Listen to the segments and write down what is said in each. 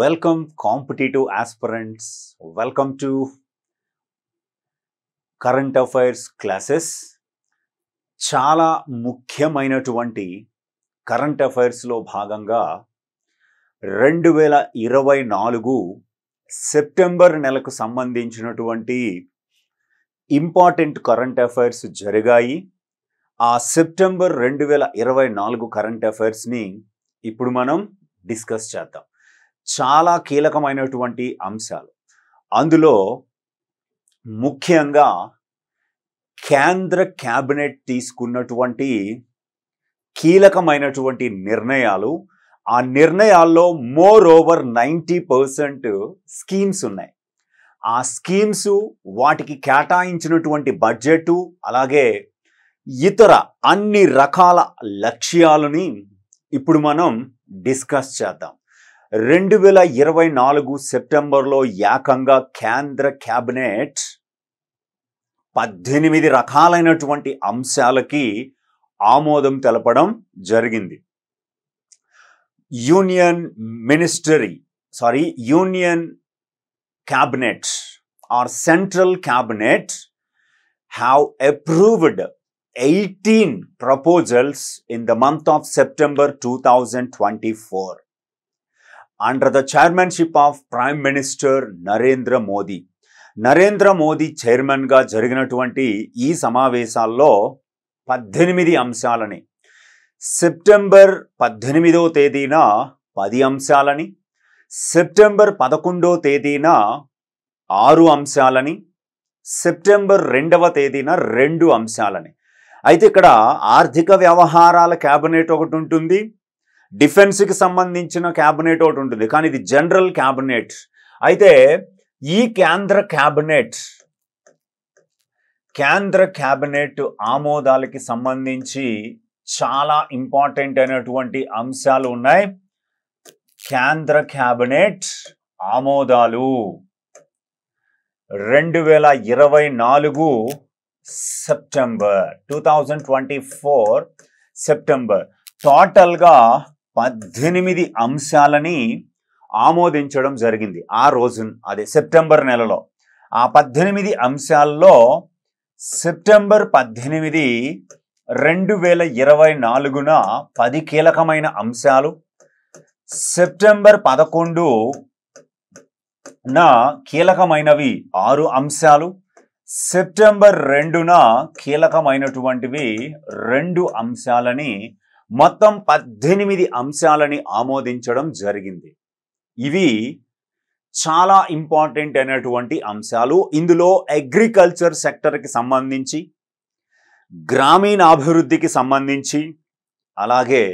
welcome competitive aspirants welcome to current affairs classes చాలా ముఖ్యమైనటువంటి current అఫైర్స్లో భాగంగా రెండు వేల ఇరవై నాలుగు సెప్టెంబర్ నెలకు సంబంధించినటువంటి ఇంపార్టెంట్ కరెంట్ అఫైర్స్ జరిగాయి ఆ సెప్టెంబర్ రెండు వేల ఇరవై నాలుగు కరెంట్ అఫైర్స్ని ఇప్పుడు మనం డిస్కస్ చేద్దాం చాలా కీలకమైనటువంటి అంశాలు అందులో ముఖ్యంగా కేంద్ర క్యాబినెట్ తీసుకున్నటువంటి కీలకమైనటువంటి నిర్ణయాలు ఆ నిర్ణయాల్లో more over ninety percent schemes ఉన్నాయి ఆ స్కీమ్స్ వాటికి కేటాయించినటువంటి బడ్జెట్టు అలాగే ఇతర అన్ని రకాల లక్ష్యాలని ఇప్పుడు మనం డిస్కస్ చేద్దాం రెండు వేల ఇరవై నాలుగు సెప్టెంబర్లో ఏకంగా కేంద్ర క్యాబినెట్ పద్దెనిమిది రకాలైనటువంటి అంశాలకి ఆమోదం తెలపడం జరిగింది union ministry sorry union cabinet or central cabinet have approved eighteen proposals in the month of September two thousand twenty four under the chairmanship of prime minister Narendra Modi Narendra Modi చైర్మన్గా జరిగినటువంటి ఈ సమావేశాల్లో పద్దెనిమిది అంశాలని సెప్టెంబర్ పద్దెనిమిదో తేదీన పది అంశాలని సెప్టెంబర్ పదకొండో తేదీన ఆరు అంశాలని సెప్టెంబర్ రెండవ తేదీన రెండు అంశాలని అయితే ఇక్కడ ఆర్థిక వ్యవహారాల క్యాబినెట్ ఒకటి ఉంటుంది డిఫెన్స్కి సంబంధించిన క్యాబినెట్ ఒకటి ఉంటుంది కానీ ఇది జనరల్ క్యాబినెట్ అయితే ఈ కేంద్ర క్యాబినెట్ కేంద్ర క్యాబినెట్ ఆమోదాలకి సంబంధించి చాలా ఇంపార్టెంట్ అయినటువంటి అంశాలు ఉన్నాయి కేంద్ర క్యాబినెట్ ఆమోదాలు రెండు వేల ఇరవై నాలుగు September two thousand twenty four September టోటల్గా పద్దెనిమిది అంశాలని ఆమోదించడం జరిగింది ఆ రోజు అదే సెప్టెంబర్ నెలలో ఆ పద్దెనిమిది అంశాల్లో సెప్టెంబర్ పద్దెనిమిది రెండు వేల ఇరవై నాలుగున పది కీలకమైన అంశాలు సెప్టెంబర్ పదకొండు నా కీలకమైనవి ఆరు అంశాలు సెప్టెంబర్ రెండున కీలకమైనటువంటివి రెండు అంశాలని మొత్తం పద్దెనిమిది అంశాలని ఆమోదించడం జరిగింది ఇవి చాలా ఇంపార్టెంట్ అయినటువంటి అంశాలు ఇందులో అగ్రికల్చర్ సెక్టర్కి సంబంధించి గ్రామీణ అభివృద్ధికి సంబంధించి అలాగే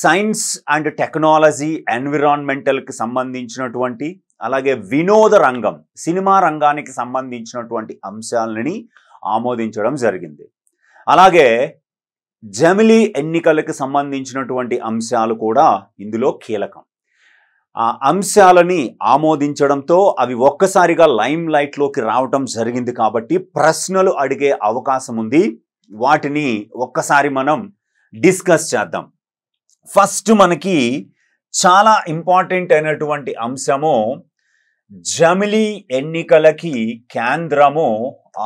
సైన్స్ అండ్ టెక్నాలజీ ఎన్విరాన్మెంటల్కి సంబంధించినటువంటి అలాగే వినోద రంగం సినిమా రంగానికి సంబంధించినటువంటి అంశాలని ఆమోదించడం జరిగింది అలాగే జమిలీ ఎన్నికలకు సంబంధించినటువంటి అంశాలు కూడా ఇందులో కీలకం ఆ అంశాలని ఆమోదించడంతో అవి ఒక్కసారిగా లైమ్ లైట్లోకి రావటం జరిగింది కాబట్టి ప్రశ్నలు అడిగే అవకాశం ఉంది వాటిని ఒక్కసారి మనం డిస్కస్ చేద్దాం ఫస్ట్ మనకి చాలా ఇంపార్టెంట్ అయినటువంటి అంశము జమిలీ ఎన్నికలకి కేంద్రము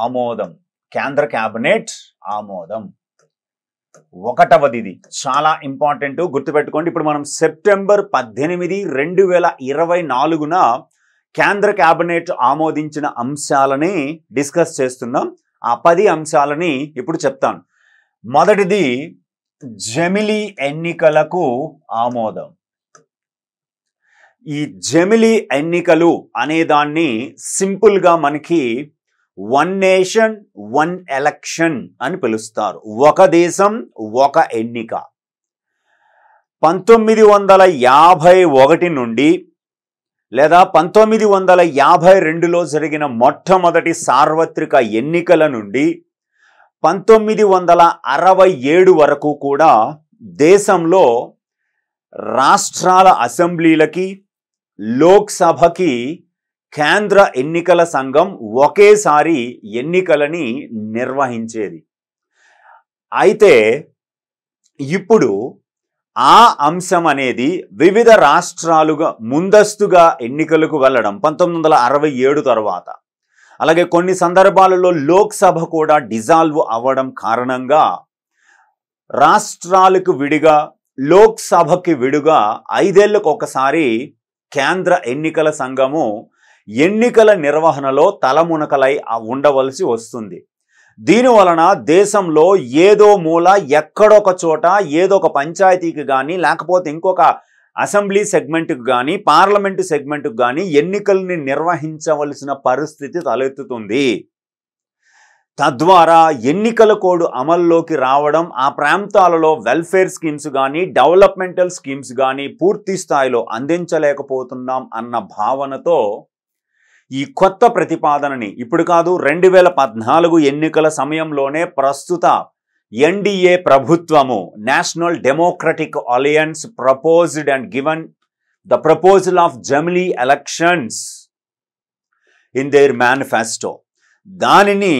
ఆమోదం కేంద్ర క్యాబినెట్ ఆమోదం ఒకటవది ఇది చాలా ఇంపార్టెంట్ గుర్తుపెట్టుకోండి ఇప్పుడు మనం సెప్టెంబర్ పద్దెనిమిది రెండు వేల ఇరవై నాలుగున కేంద్ర క్యాబినెట్ ఆమోదించిన అంశాలని డిస్కస్ చేస్తున్నాం ఆ పది అంశాలని ఇప్పుడు చెప్తాను మొదటిది జమిలీ ఎన్నికలకు ఆమోదం ఈ జమిలీ ఎన్నికలు అనేదాన్ని సింపుల్గా మనకి వన్ నేషన్ వన్ ఎలక్షన్ అని పిలుస్తారు ఒక దేశం ఒక ఎన్నిక పంతొమ్మిది వందల యాభై ఒకటి నుండి లేదా పంతొమ్మిది వందల యాభై రెండులో జరిగిన మొట్టమొదటి సార్వత్రిక ఎన్నికల నుండి పంతొమ్మిది వందల అరవై ఏడు వరకు కూడా దేశంలో రాష్ట్రాల అసెంబ్లీలకి లోక్సభకి కేంద్ర ఎన్నికల సంఘం ఒకేసారి ఎన్నికలని నిర్వహించేది అయితే ఇప్పుడు ఆ అంశం అనేది వివిధ రాష్ట్రాలుగా ముందస్తుగా ఎన్నికలకు వెళ్ళడం పంతొమ్మిది వందల అరవై ఏడు తర్వాత అలాగే కొన్ని సందర్భాలలో లోక్సభ కూడా డిజాల్వ్ అవ్వడం కారణంగా రాష్ట్రాలకు విడిగా లోక్సభకి విడుగా ఐదేళ్లకు ఒకసారి కేంద్ర ఎన్నికల సంఘము ఎన్నికల నిర్వహణలో తలమునకలై ఉండవలసి వస్తుంది దీని వలన దేశంలో ఏదో మూల ఎక్కడొక చోట ఏదో ఒక పంచాయతీకి కానీ లేకపోతే ఇంకొక అసెంబ్లీ సెగ్మెంట్కి కానీ పార్లమెంటు సెగ్మెంట్కి కానీ ఎన్నికల్ని నిర్వహించవలసిన పరిస్థితి తలెత్తుతుంది తద్వారా ఎన్నికల కోడ్ అమల్లోకి రావడం ఆ ప్రాంతాలలో వెల్ఫేర్ స్కీమ్స్ కానీ డెవలప్మెంటల్ స్కీమ్స్ కానీ పూర్తి స్థాయిలో అందించలేకపోతున్నాం అన్న భావనతో ఈ కొత్త ప్రతిపాదనని ఇప్పుడు కాదు రెండు వేల పద్నాలుగు ఎన్నికల సమయంలోనే ప్రస్తుత ఎన్డీఏ ప్రభుత్వము national democratic alliance proposed and given the proposal of జమిలీ ఎలక్షన్స్ ఇన్ దేర్ మేనిఫెస్టో దానిని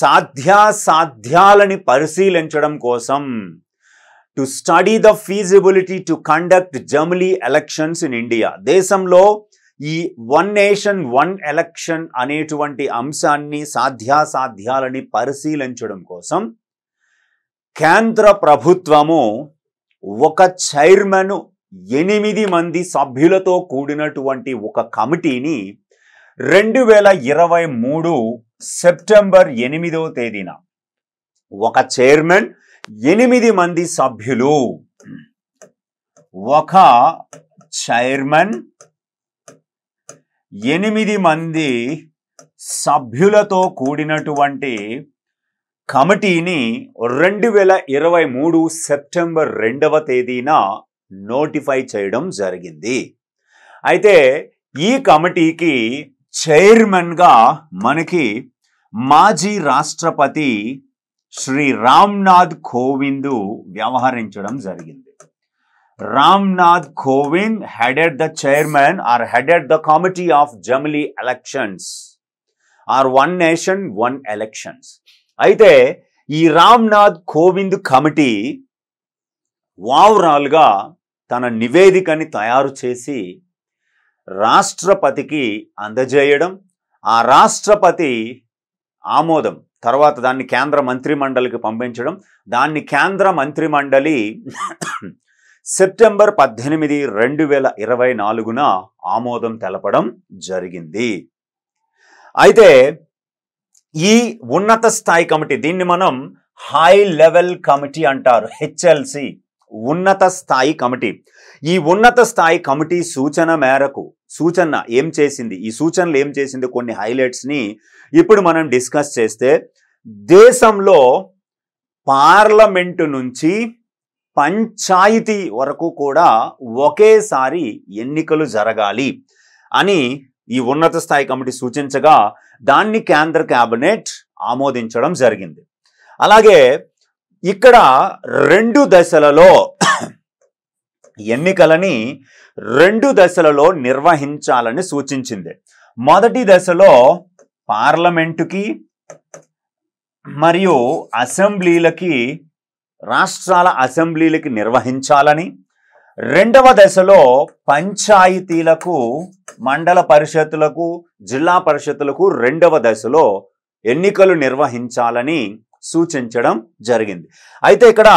సాధ్యాసాధ్యాలని పరిశీలించడం కోసం to study the feasibility to conduct జమిలీ ఎలక్షన్స్ ఇన్ ఇండియా దేశంలో ఈ వన్ నేషన్ వన్ ఎలక్షన్ అనేటువంటి అంశాన్ని సాధ్యాసాధ్యాలని పరిశీలించడం కోసం కేంద్ర ప్రభుత్వము ఒక చైర్మను ఎనిమిది మంది సభ్యులతో కూడినటువంటి ఒక కమిటీని రెండు వేల ఇరవై మూడు సెప్టెంబర్ ఎనిమిదవ తేదీన ఒక చైర్మన్ ఎనిమిది మంది సభ్యులు ఒక చైర్మన్ ఎనిమిది మంది సభ్యులతో కూడినటువంటి కమిటీని రెండు వేల ఇరవై మూడు సెప్టెంబర్ రెండవ తేదీన నోటిఫై చేయడం జరిగింది అయితే ఈ కమిటీకి చైర్మన్గా మనకి మాజీ రాష్ట్రపతి శ్రీ రామ్నాథ్ కోవిందు వ్యవహరించడం జరిగింది Ramnath Kovind headed the chairman or headed the committee of జమిలీ elections or one nation one elections అయితే ఈ రామ్నాథ్ కోవింద్ కమిటీ వావరాల్గా తన నివేదికని తయారు చేసి రాష్ట్రపతికి అందజేయడం ఆ రాష్ట్రపతి ఆమోదం తర్వాత దాన్ని కేంద్ర మంత్రి మండలికి పంపించడం దాన్ని కేంద్ర మంత్రి మండలి సెప్టెంబర్ పద్దెనిమిది రెండు వేల ఇరవై నాలుగున ఆమోదం తెలపడం జరిగింది అయితే ఈ ఉన్నత స్థాయి కమిటీ దీన్ని మనం హై లెవెల్ కమిటీ అంటారు హెచ్ఎల్సి ఉన్నత స్థాయి కమిటీ ఈ ఉన్నత స్థాయి కమిటీ సూచన మేరకు సూచన ఏం చేసింది ఈ సూచనలు ఏం చేసింది కొన్ని హైలైట్స్ని ఇప్పుడు మనం డిస్కస్ చేస్తే దేశంలో పార్లమెంటు నుంచి పంచాయతీ వరకు కూడా ఒకేసారి ఎన్నికలు జరగాలి అని ఈ ఉన్నత స్థాయి కమిటీ సూచించగా దాన్ని కేంద్ర క్యాబినెట్ ఆమోదించడం జరిగింది అలాగే ఇక్కడ రెండు దశలలో ఎన్నికలని రెండు దశలలో నిర్వహించాలని సూచించింది మొదటి దశలో పార్లమెంటుకి మరియు అసెంబ్లీలకి రాష్ట్రాల అసెంబ్లీలకి నిర్వహించాలని రెండవ దశలో పంచాయతీలకు మండల పరిషత్తులకు జిల్లా పరిషత్తులకు రెండవ దశలో ఎన్నికలు నిర్వహించాలని సూచించడం జరిగింది అయితే ఇక్కడ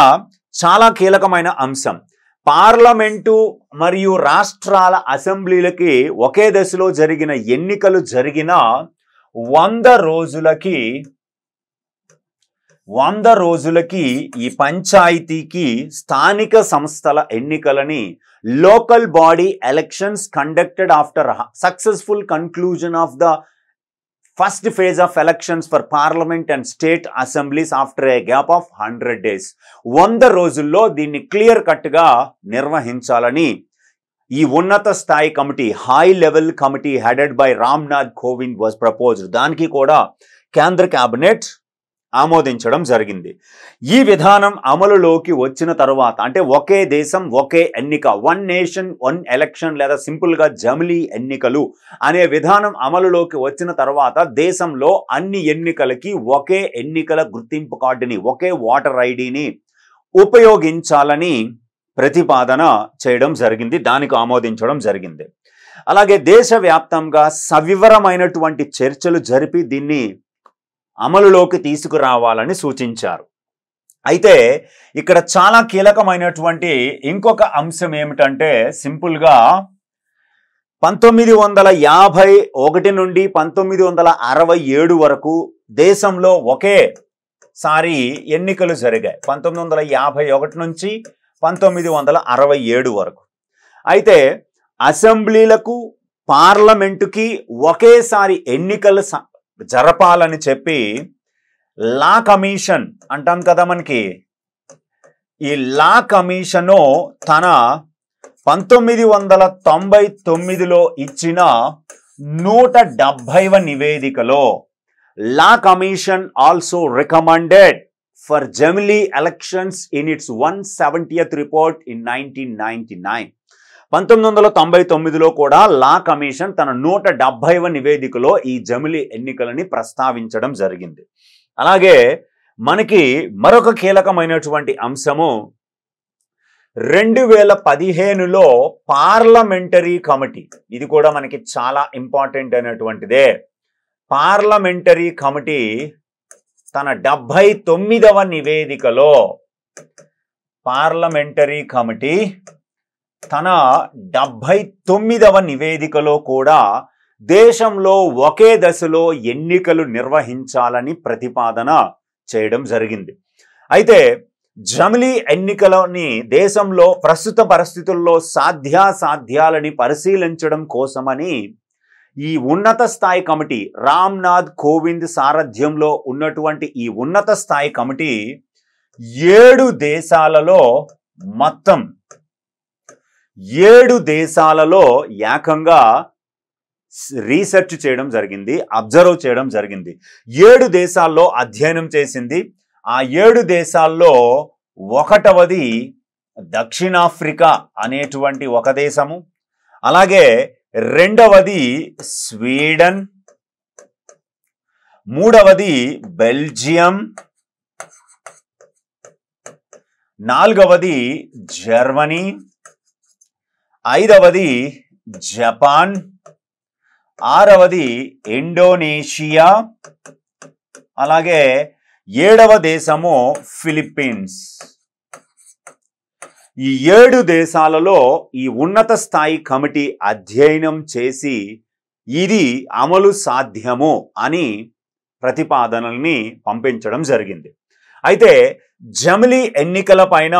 చాలా కీలకమైన అంశం పార్లమెంటు మరియు రాష్ట్రాల అసెంబ్లీలకి ఒకే దశలో జరిగిన ఎన్నికలు జరిగిన వంద రోజులకి వంద రోజులకి ఈ పంచాయతీకి స్థానిక సంస్థల ఎన్నికలని local body elections conducted after successful conclusion of the first phase of elections for parliament and state assemblies after a gap of hundred days వంద రోజుల్లో దీన్ని క్లియర్ కట్గా నిర్వహించాలని ఈ ఉన్నత స్థాయి committee high level committee headed by Ramnath Kovind was proposed దానికి కూడా కేంద్ర కేబినెట్ ఆమోదించడం జరిగింది ఈ విధానం అమలులోకి వచ్చిన తర్వాత అంటే ఒకే దేశం ఒకే ఎన్నిక వన్ నేషన్ వన్ ఎలక్షన్ లేదా సింపుల్గా జమిలీ ఎన్నికలు అనే విధానం అమలులోకి వచ్చిన తర్వాత దేశంలో అన్ని ఎన్నికలకి ఒకే ఎన్నికల గుర్తింపు కార్డుని ఒకే ఓటర్ ఐడిని ఉపయోగించాలని ప్రతిపాదన చేయడం జరిగింది దానికి ఆమోదించడం జరిగింది అలాగే దేశవ్యాప్తంగా సవివరమైనటువంటి చర్చలు జరిపి దీన్ని అమలులోకి తీసుకురావాలని సూచించారు అయితే ఇక్కడ చాలా కీలకమైనటువంటి ఇంకొక అంశం ఏమిటంటే సింపుల్గా పంతొమ్మిది వందల యాభై ఒకటి నుండి పంతొమ్మిది వందల అరవై ఏడు వరకు దేశంలో ఒకేసారి ఎన్నికలు జరిగాయి పంతొమ్మిది వందల యాభై ఒకటి నుంచి పంతొమ్మిది వందల అరవై ఏడు వరకు అయితే అసెంబ్లీలకు పార్లమెంటుకి ఒకేసారి ఎన్నికలు జరపాలని చెప్పి లా కమిషన్ అంటాం కదా మనకి ఈ లా కమిషను తన పంతొమ్మిది వందల తొంభై తొమ్మిదిలో ఇచ్చిన నూట డెబ్భైవ నివేదికలో law commission also recommended for జమిలీ elections in its one seventieth report in nineteen ninety nine పంతొమ్మిది వందల తొంభై తొమ్మిదిలో కూడా లా కమిషన్ తన నూట డెబ్భైవ నివేదికలో ఈ జమిలి ఎన్నికలని ప్రస్తావించడం జరిగింది అలాగే మనకి మరొక కీలకమైనటువంటి అంశము రెండు వేల పదిహేనులో పార్లమెంటరీ కమిటీ ఇది కూడా మనకి చాలా ఇంపార్టెంట్ అయినటువంటిదే పార్లమెంటరీ కమిటీ తన డెబ్భై తొమ్మిదవ నివేదికలో పార్లమెంటరీ కమిటీ తన డెబ్భై తొమ్మిదవ నివేదికలో కూడా దేశంలో ఒకే దశలో ఎన్నికలు నిర్వహించాలని ప్రతిపాదన చేయడం జరిగింది అయితే జమిలీ ఎన్నికలని దేశంలో ప్రస్తుత పరిస్థితుల్లో సాధ్యాసాధ్యాలని పరిశీలించడం కోసమని ఈ ఉన్నత స్థాయి కమిటీ రామ్నాథ్ కోవింద్ సారథ్యంలో ఉన్నటువంటి ఈ ఉన్నత స్థాయి కమిటీ ఏడు దేశాలలో మొత్తం ఏడు దేశాలలో ఏకంగా రీసెర్చ్ చేయడం జరిగింది అబ్జర్వ్ చేయడం జరిగింది ఏడు దేశాల్లో అధ్యయనం చేసింది ఆ ఏడు దేశాల్లో ఒకటవది దక్షిణాఫ్రికా అనేటువంటి ఒక దేశము అలాగే రెండవది స్వీడన్ మూడవది బెల్జియం నాలుగవది జర్మనీ ఐదవది జపాన్ ఆరవది ఇండోనేషియా అలాగే ఏడవ దేశము ఫిలిప్పీన్స్ ఈ ఏడు దేశాలలో ఈ ఉన్నత స్థాయి కమిటీ అధ్యయనం చేసి ఇది అమలు సాధ్యము అని ప్రతిపాదనల్ని పంపించడం జరిగింది అయితే జమిలీ ఎన్నికల పైన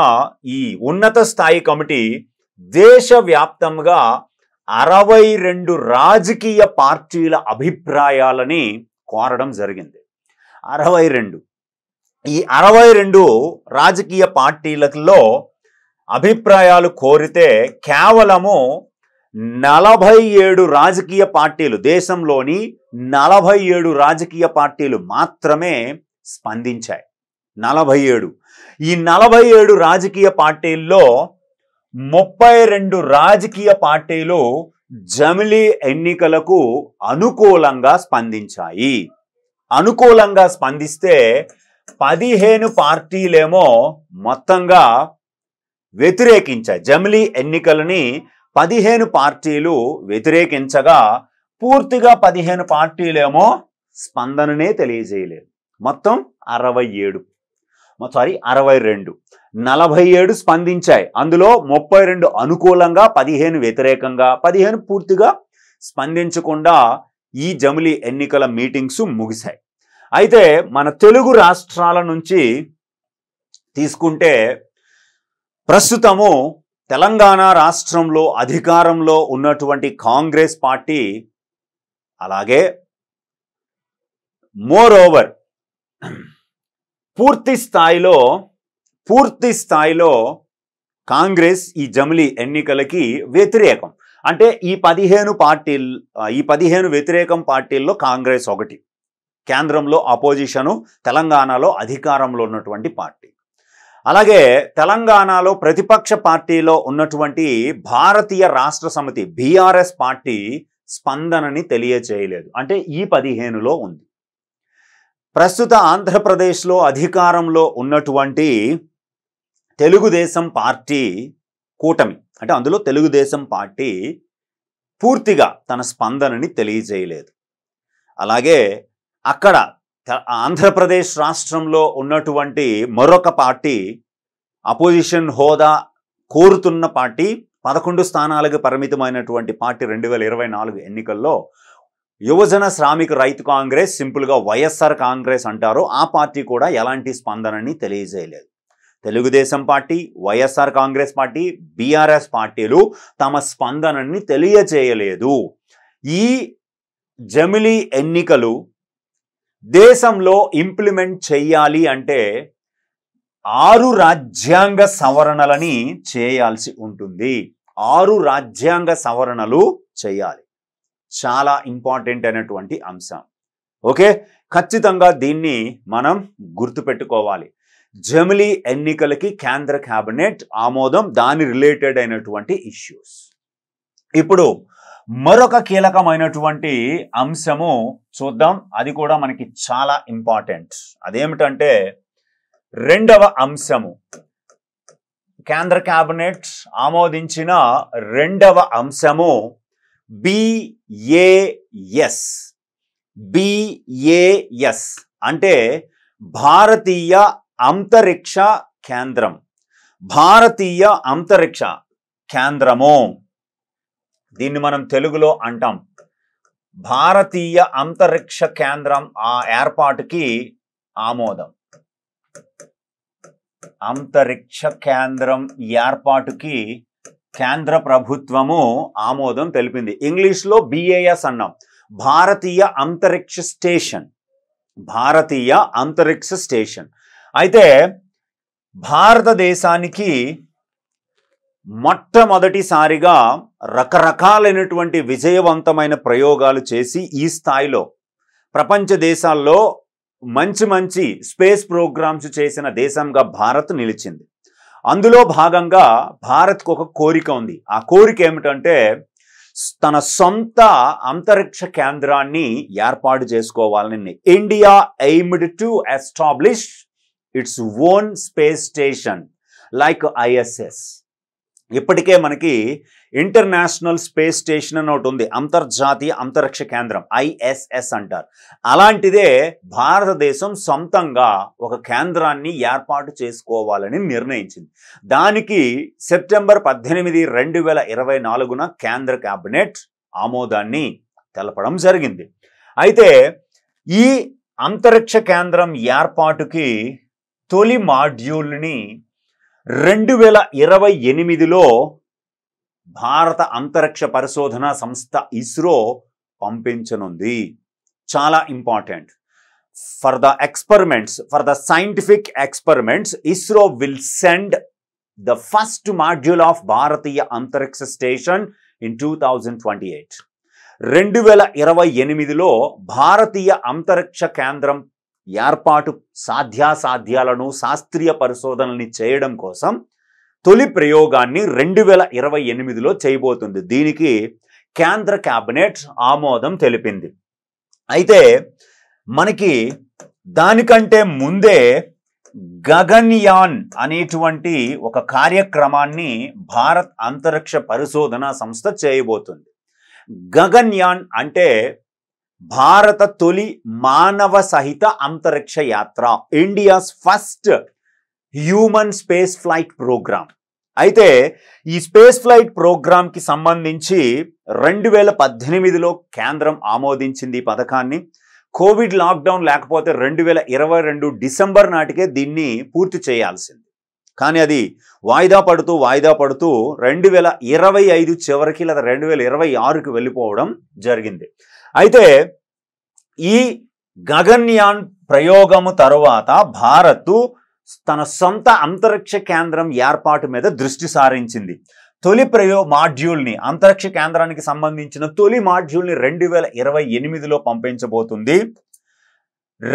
ఈ ఉన్నత స్థాయి కమిటీ దేశవ్యాప్తంగా అరవై రెండు రాజకీయ పార్టీల అభిప్రాయాలని కోరడం జరిగింది అరవై రెండు ఈ అరవై రెండు రాజకీయ పార్టీలలో అభిప్రాయాలు కోరితే కేవలము నలభై ఏడు రాజకీయ పార్టీలు దేశంలోని నలభై ఏడు రాజకీయ పార్టీలు మాత్రమే స్పందించాయి నలభై ఏడు ఈ నలభై ఏడు రాజకీయ పార్టీల్లో ముప్పై రెండు రాజకీయ పార్టీలు జమిలీ ఎన్నికలకు అనుకూలంగా స్పందించాయి అనుకూలంగా స్పందిస్తే పదిహేను పార్టీలేమో మొత్తంగా వ్యతిరేకించాయి జమిలీ ఎన్నికలని పదిహేను పార్టీలు వ్యతిరేకించగా పూర్తిగా పదిహేను పార్టీలేమో స్పందననే తెలియజేయలేదు మొత్తం అరవై ఏడు సారీ అరవై రెండు నలభై ఏడు స్పందించాయి అందులో ముప్పై రెండు అనుకూలంగా పదిహేను వ్యతిరేకంగా పదిహేను పూర్తిగా స్పందించకుండా ఈ జమిలి ఎన్నికల మీటింగ్స్ ముగిశాయి అయితే మన తెలుగు రాష్ట్రాల నుంచి తీసుకుంటే ప్రస్తుతము తెలంగాణ రాష్ట్రంలో అధికారంలో ఉన్నటువంటి కాంగ్రెస్ పార్టీ అలాగే మోర్ ఓవర్ పూర్తి స్థాయిలో పూర్తి స్థాయిలో కాంగ్రెస్ ఈ జమిలీ ఎన్నికలకి వ్యతిరేకం అంటే ఈ పదిహేను పార్టీ ఈ పదిహేను వ్యతిరేకం పార్టీల్లో కాంగ్రెస్ ఒకటి కేంద్రంలో అపోజిషను తెలంగాణలో అధికారంలో ఉన్నటువంటి పార్టీ అలాగే తెలంగాణలో ప్రతిపక్ష పార్టీలో ఉన్నటువంటి భారతీయ రాష్ట్ర సమితి బీఆర్ఎస్ పార్టీ స్పందనని తెలియచేయలేదు అంటే ఈ పదిహేనులో ఉంది ప్రస్తుత ఆంధ్రప్రదేశ్లో అధికారంలో ఉన్నటువంటి తెలుగుదేశం పార్టీ కూటమి అంటే అందులో తెలుగుదేశం పార్టీ పూర్తిగా తన స్పందనని తెలియజేయలేదు అలాగే అక్కడ ఆంధ్రప్రదేశ్ రాష్ట్రంలో ఉన్నటువంటి మరొక పార్టీ అపోజిషన్ హోదా కోరుతున్న పార్టీ పదకొండు స్థానాలకు పరిమితమైనటువంటి పార్టీ రెండు వేల ఇరవై నాలుగు ఎన్నికల్లో యువజన శ్రామిక రైతు కాంగ్రెస్ సింపుల్గా వైఎస్ఆర్ కాంగ్రెస్ అంటారు ఆ పార్టీ కూడా ఎలాంటి స్పందనని తెలియజేయలేదు తెలుగుదేశం పార్టీ వైఎస్ఆర్ కాంగ్రెస్ పార్టీ బీఆర్ఎస్ పార్టీలు తమ స్పందనని తెలియచేయలేదు ఈ జమిలి ఎన్నికలు దేశంలో ఇంప్లిమెంట్ చేయాలి అంటే ఆరు రాజ్యాంగ సవరణలని చేయాల్సి ఉంటుంది ఆరు రాజ్యాంగ సవరణలు చేయాలి చాలా ఇంపార్టెంట్ అయినటువంటి అంశం ఓకే ఖచ్చితంగా దీన్ని మనం గుర్తుపెట్టుకోవాలి జమిలీ ఎన్నికలకి కేంద్ర కేబినెట్ ఆమోదం దాని రిలేటెడ్ అయినటువంటి ఇష్యూస్ ఇప్పుడు మరొక కీలకమైనటువంటి అంశము చూద్దాం అది కూడా మనకి చాలా ఇంపార్టెంట్ అదేమిటంటే రెండవ అంశము కేంద్ర క్యాబినెట్ ఆమోదించిన రెండవ అంశము బిఏఎస్ బిఏఎస్ అంటే భారతీయ అంతరిక్ష కేంద్రం భారతీయ అంతరిక్ష కేంద్రము దీన్ని మనం తెలుగులో అంటాం భారతీయ అంతరిక్ష కేంద్రం ఆ ఏర్పాటుకి ఆమోదం అంతరిక్ష కేంద్రం ఏర్పాటుకి కేంద్ర ప్రభుత్వము ఆమోదం తెలిపింది ఇంగ్లీష్లో బిఏఎస్ అన్నాం భారతీయ అంతరిక్ష స్టేషన్ భారతీయ అంతరిక్ష స్టేషన్ అయితే భారతదేశానికి మొట్టమొదటిసారిగా రకరకాలైనటువంటి విజయవంతమైన ప్రయోగాలు చేసి ఈ స్థాయిలో ప్రపంచ దేశాల్లో మంచి మంచి స్పేస్ ప్రోగ్రామ్స్ చేసిన దేశంగా భారత్ నిలిచింది అందులో భాగంగా భారత్కు ఒక కోరిక ఉంది ఆ కోరిక ఏమిటంటే తన సొంత అంతరిక్ష కేంద్రాన్ని ఏర్పాటు చేసుకోవాలని India aimed to establish its own space station like ISS ఇప్పటికే మనకి ఇంటర్నేషనల్ స్పేస్ స్టేషన్ అని ఒకటి ఉంది అంతర్జాతీయ అంతరిక్ష కేంద్రం ఐఎస్ఎస్ అంటారు అలాంటిదే భారతదేశం సొంతంగా ఒక కేంద్రాన్ని ఏర్పాటు చేసుకోవాలని నిర్ణయించింది దానికి సెప్టెంబర్ పద్దెనిమిది రెండు వేల ఇరవై నాలుగున కేంద్ర క్యాబినెట్ ఆమోదాన్ని తెలపడం జరిగింది అయితే ఈ అంతరిక్ష కేంద్రం ఏర్పాటుకి తొలి మాడ్యూల్ని రెండు వేల ఇరవై ఎనిమిదిలో భారత అంతరిక్ష పరిశోధన సంస్థ ఇస్రో పంపించనుంది చాలా important for the experiments for the scientific experiments ISRO will send the first module of Bharatiya Antariksh station in two thousand twenty eight రెండు వేల ఇరవై ఎనిమిదిలో భారతీయ అంతరిక్ష కేంద్రం ఏర్పాటు సాధ్యాసాధ్యాలను శాస్త్రీయ పరిశోధనల్ని చేయడం కోసం తొలి ప్రయోగాన్ని రెండు వేల ఇరవై ఎనిమిదిలో చేయబోతుంది దీనికి కేంద్ర క్యాబినెట్ ఆమోదం తెలిపింది అయితే మనకి దానికంటే ముందే గగన్యాన్ అనేటువంటి ఒక కార్యక్రమాన్ని భారత్ అంతరిక్ష పరిశోధన సంస్థ చేయబోతుంది గగన్యాన్ అంటే భారత తొలి మానవ సహిత అంతరిక్ష యాత్ర India's first human space flight programme అయితే ఈ స్పేస్ ఫ్లైట్ ప్రోగ్రామ్ కి సంబంధించి రెండు వేల పద్దెనిమిదిలో కేంద్రం ఆమోదించింది ఈ పథకాన్ని కోవిడ్ లాక్డౌన్ లేకపోతే రెండు వేల ఇరవై రెండు డిసెంబర్ నాటికే దీన్ని పూర్తి చేయాల్సింది కానీ అది వాయిదా పడుతూ వాయిదా పడుతూ రెండు వేల ఇరవై ఐదు చివరికి లేదా రెండు వేల ఇరవై ఆరుకి వెళ్ళిపోవడం జరిగింది అయితే ఈ గగన్యాన్ ప్రయోగము తరువాత భారత్ తన సొంత అంతరిక్ష కేంద్రం ఏర్పాటు మీద దృష్టి సారించింది తొలి ప్రయో మాడ్యూల్ని అంతరిక్ష కేంద్రానికి సంబంధించిన తొలి మాడ్యూల్ని రెండు వేల ఇరవై ఎనిమిదిలో పంపించబోతుంది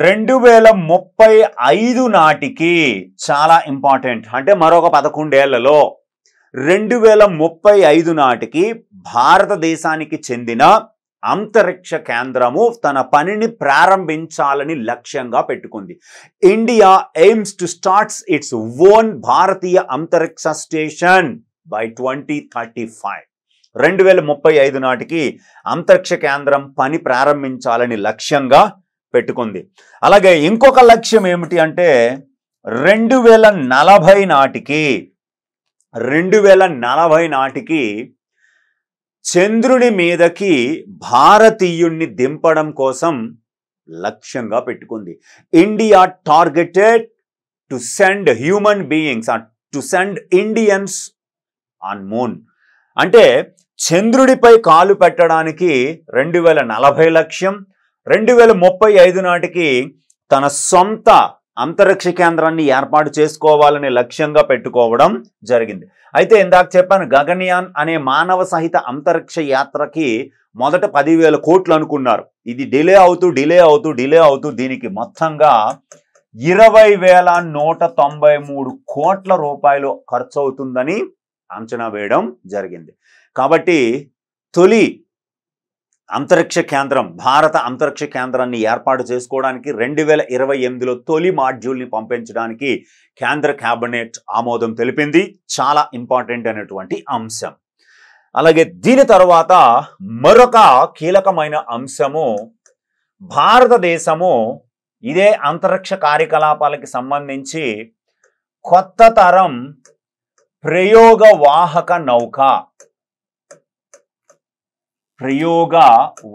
రెండు వేల ముప్పై ఐదు నాటికి చాలా ఇంపార్టెంట్ అంటే మరొక పదకొండేళ్లలో రెండు వేల ముప్పై ఐదు నాటికి భారతదేశానికి చెందిన అంతరిక్ష కేంద్రము తన పనిని ప్రారంభించాలని లక్ష్యంగా పెట్టుకుంది India aims to starts its own Bharatiya Antariksh station by twenty thirty five రెండు వేల ముప్పై ఐదు నాటికి అంతరిక్ష కేంద్రం పని ప్రారంభించాలని లక్ష్యంగా పెట్టుకుంది అలాగే ఇంకొక లక్ష్యం ఏమిటి అంటే రెండు వేల నలభై నాటికి రెండు వేల నలభై నాటికి చంద్రుని మీదకి భారతీయుణ్ణి దింపడం కోసం లక్ష్యంగా పెట్టుకుంది India targeted to send human beings to send Indians on moon అంటే చంద్రుడిపై కాలు పెట్టడానికి రెండు వేల నలభై లక్ష్యం రెండు వేల ముప్పై ఐదు నాటికి తన సొంత అంతరిక్ష కేంద్రాన్ని ఏర్పాటు చేసుకోవాలనే లక్ష్యంగా పెట్టుకోవడం జరిగింది అయితే ఇందాక చెప్పాను గగన్యాన్ అనే మానవ సహిత అంతరిక్ష యాత్రకి మొదట పదివేల కోట్లు అనుకున్నారు ఇది డిలే అవుతూ డిలే అవుతూ డిలే అవుతూ దీనికి మొత్తంగా ఇరవై వేల నూట తొంభై మూడు కోట్ల రూపాయలు ఖర్చు అవుతుందని అంచనా వేయడం జరిగింది కాబట్టి తొలి అంతరిక్ష కేంద్రం భారత అంతరిక్ష కేంద్రాన్ని ఏర్పాటు చేసుకోవడానికి రెండు వేల ఇరవై ఎనిమిదిలో తొలి మాడ్యూల్ని పంపించడానికి కేంద్ర క్యాబినెట్ ఆమోదం తెలిపింది చాలా ఇంపార్టెంట్ అనేటువంటి అంశం అలాగే దీని తర్వాత మరొక కీలకమైన అంశము భారతదేశము ఇదే అంతరిక్ష కార్యకలాపాలకి సంబంధించి కొత్త తరం ప్రయోగ వాహక నౌక ప్రయోగ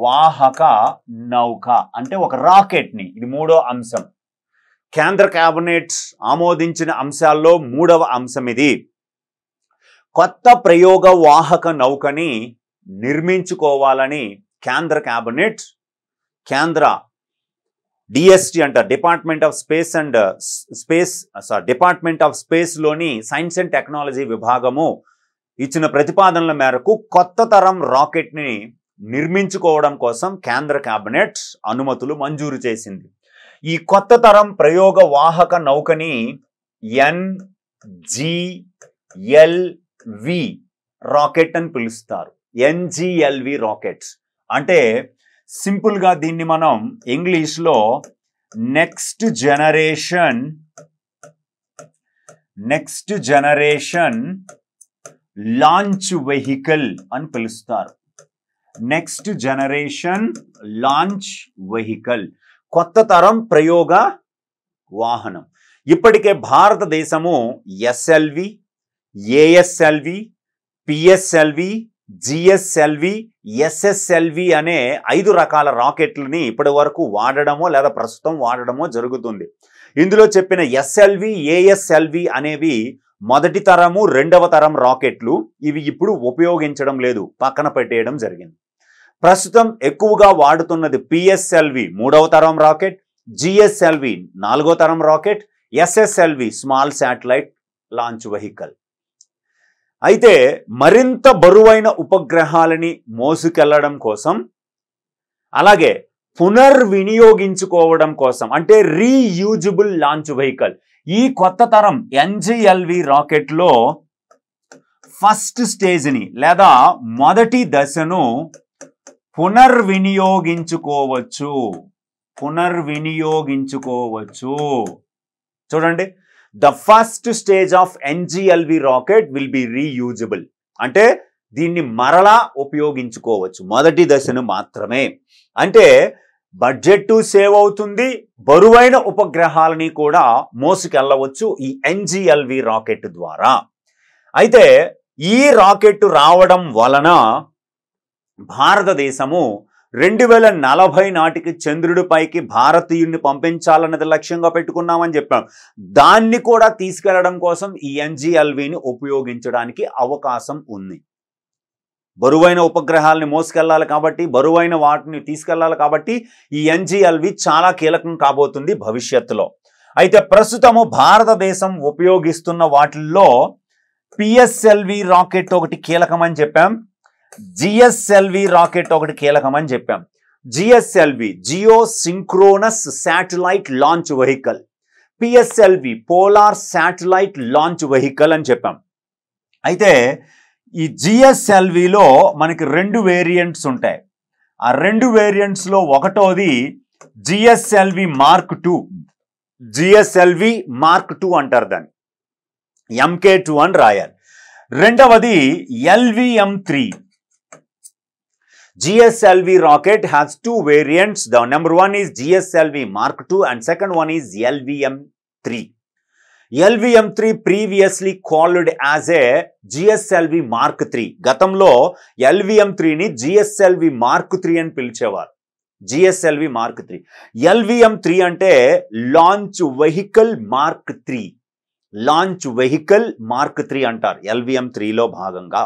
వాహక నౌక అంటే ఒక రాకెట్ని ఇది మూడో అంశం కేంద్ర క్యాబినెట్ ఆమోదించిన అంశాల్లో మూడవ అంశం ఇది కొత్త ప్రయోగ వాహక నౌకని నిర్మించుకోవాలని కేంద్ర క్యాబినెట్ కేంద్ర డిఎస్టి అంట department of space and space sorry department of స్పేస్లోని సైన్స్ అండ్ టెక్నాలజీ విభాగము ఇచ్చిన ప్రతిపాదనల మేరకు కొత్త తరం రాకెట్ని నిర్మించుకోవడం కోసం కేంద్ర కేబినెట్ అనుమతులు మంజూరు చేసింది ఈ కొత్త తరం ప్రయోగ వాహక నౌకని జిఎల్వి రాకెట్ అని పిలుస్తారు ఎన్జిఎల్వి రాకెట్స్ అంటే సింపుల్గా దీన్ని మనం ఇంగ్లీష్లో next generation next generation launch vehicle అని పిలుస్తారు నెక్స్ట్ జనరేషన్ లాంచ్ వెహికల్ కొత్త తరం ప్రయోగ వాహనం ఇప్పటికే భారతదేశము SLV ASLV PSLV GSLV SSLV అనే ఐదు రకాల రాకెట్లని ఇప్పటి వరకు వాడడమో లేదా ప్రస్తుతం వాడడమో జరుగుతుంది ఇందులో చెప్పిన ఎస్ఎల్వి ఏఎస్ఎల్వి అనేవి మొదటి తరము రెండవ తరం రాకెట్లు ఇవి ఇప్పుడు ఉపయోగించడం లేదు పక్కన పెట్టేయడం జరిగింది ప్రస్తుతం ఎక్కువగా వాడుతున్నది పిఎస్ఎల్వి మూడవ తరం రాకెట్ జిఎస్ఎల్వి నాలుగో తరం rocket SSLV small satellite launch vehicle అయితే మరింత బరువైన ఉపగ్రహాలని మోసుకెళ్లడం కోసం అలాగే పునర్వినియోగించుకోవడం కోసం అంటే రీయూజబుల్ లాంచ్ వెహికల్ ఈ కొత్త తరం ఎన్జిఎల్వి రాకెట్లో ఫస్ట్ స్టేజ్ని లేదా మొదటి దశను పునర్వినియోగించుకోవచ్చు పునర్వినియోగించుకోవచ్చు చూడండి the first stage of NGLV rocket will be reusable అంటే దీన్ని మరలా ఉపయోగించుకోవచ్చు మొదటి దశను మాత్రమే అంటే బడ్జెట్ సేవ్ అవుతుంది బరువైన ఉపగ్రహాలని కూడా మోసుకెళ్ళవచ్చు ఈ ఎన్జిఎల్వి రాకెట్ ద్వారా అయితే ఈ రాకెట్ రావడం వలన భారతదేశము రెండు వేల నలభై నాటికి చంద్రుడిపైకి భారతీయుడిని పంపించాలన్నది లక్ష్యంగా పెట్టుకున్నామని చెప్పాం దాన్ని కూడా తీసుకెళ్లడం కోసం ఈ ఎన్జిఎల్విని ఉపయోగించడానికి అవకాశం ఉంది బరువైన ఉపగ్రహాలని మోసుకెళ్ళాలి కాబట్టి బరువైన వాటిని తీసుకెళ్లాలి కాబట్టి ఈ ఎన్జిఎల్వి చాలా కీలకం కాబోతుంది భవిష్యత్తులో అయితే ప్రస్తుతము భారతదేశం ఉపయోగిస్తున్న వాటిల్లో పిఎస్ఎల్వి రాకెట్ ఒకటి కీలకమని చెప్పాం జిఎస్ఎల్వి రాకెట్ ఒకటి కీలకమని చెప్పాం GSLV geosynchronous satellite launch vehicle PSLV polar satellite launch vehicle అని చెప్పాం అయితే ఈ జిఎస్ఎల్విలో మనకి రెండు వేరియంట్స్ ఉంటాయి ఆ రెండు వేరియంట్స్లో ఒకటోది GSLV mark two GSLV mark two అంటారు దాన్ని ఎంకే టూ అని రాయాలి రెండవది LVM three GSLV rocket has two variants the number one is GSLV mark two and second one is LVM three LVM three previously called as a GSLV mark three గతంలో LVM త్రీని GSLV mark three అని పిలిచేవారు GSLV mark three LVM three అంటే launch vehicle mark three launch vehicle mark three అంటారు LVM త్రీలో భాగంగా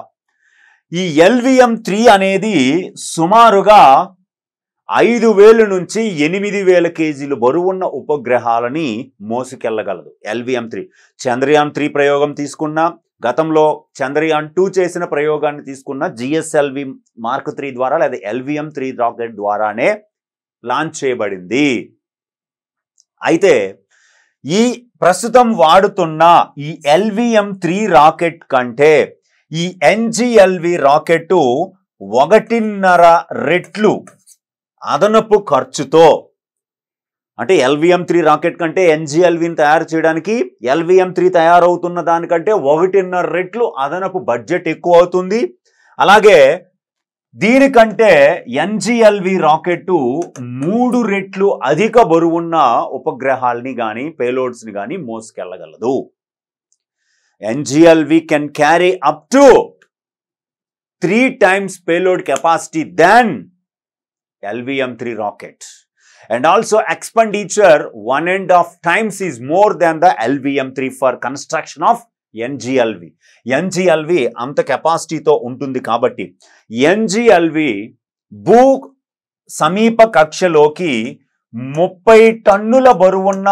ఈ LVM three అనేది సుమారుగా ఐదు వేలు నుంచి ఎనిమిది వేల కేజీలు బరువున్న ఉపగ్రహాలని మోసుకెళ్లగలదు ఎల్విఎం త్రీ చంద్రయాన్ త్రీ ప్రయోగం తీసుకున్నా గతంలో చంద్రయాన్ టూ చేసిన ప్రయోగాన్ని తీసుకున్న జిఎస్ఎల్వి మార్క్ త్రీ ద్వారా లేదా ఎల్విఎం త్రీ రాకెట్ ద్వారానే లాంచ్ చేయబడింది అయితే ఈ ప్రస్తుతం వాడుతున్న ఈ ఎల్విఎం త్రీ రాకెట్ కంటే ఈ ఎన్జిఎల్వి రాకెట్ ఒకటిన్నర రెట్లు అదనపు ఖర్చుతో అంటే ఎల్విఎం త్రీ రాకెట్ కంటే ఎన్జిఎల్విని తయారు చేయడానికి ఎల్విఎం త్రీ తయారవుతున్న దానికంటే ఒకటిన్నర రెట్లు అదనపు బడ్జెట్ ఎక్కువ అవుతుంది అలాగే దీనికంటే ఎన్జిఎల్వి రాకెట్ మూడు రెట్లు అధిక బరువున్న ఉపగ్రహాల్ని కానీ పేలోడ్స్ని కానీ మోసుకెళ్ళగలదు NGLV can carry up to three times payload capacity than LVM three rocket and also expenditure one and half times times more more the LVM three for construction of NGLV NGLV అంత కెపాసిటీతో ఉంటుంది కాబట్టి NGLV భూ సమీప కక్షలోకి ముప్పై టన్నుల బరువున్న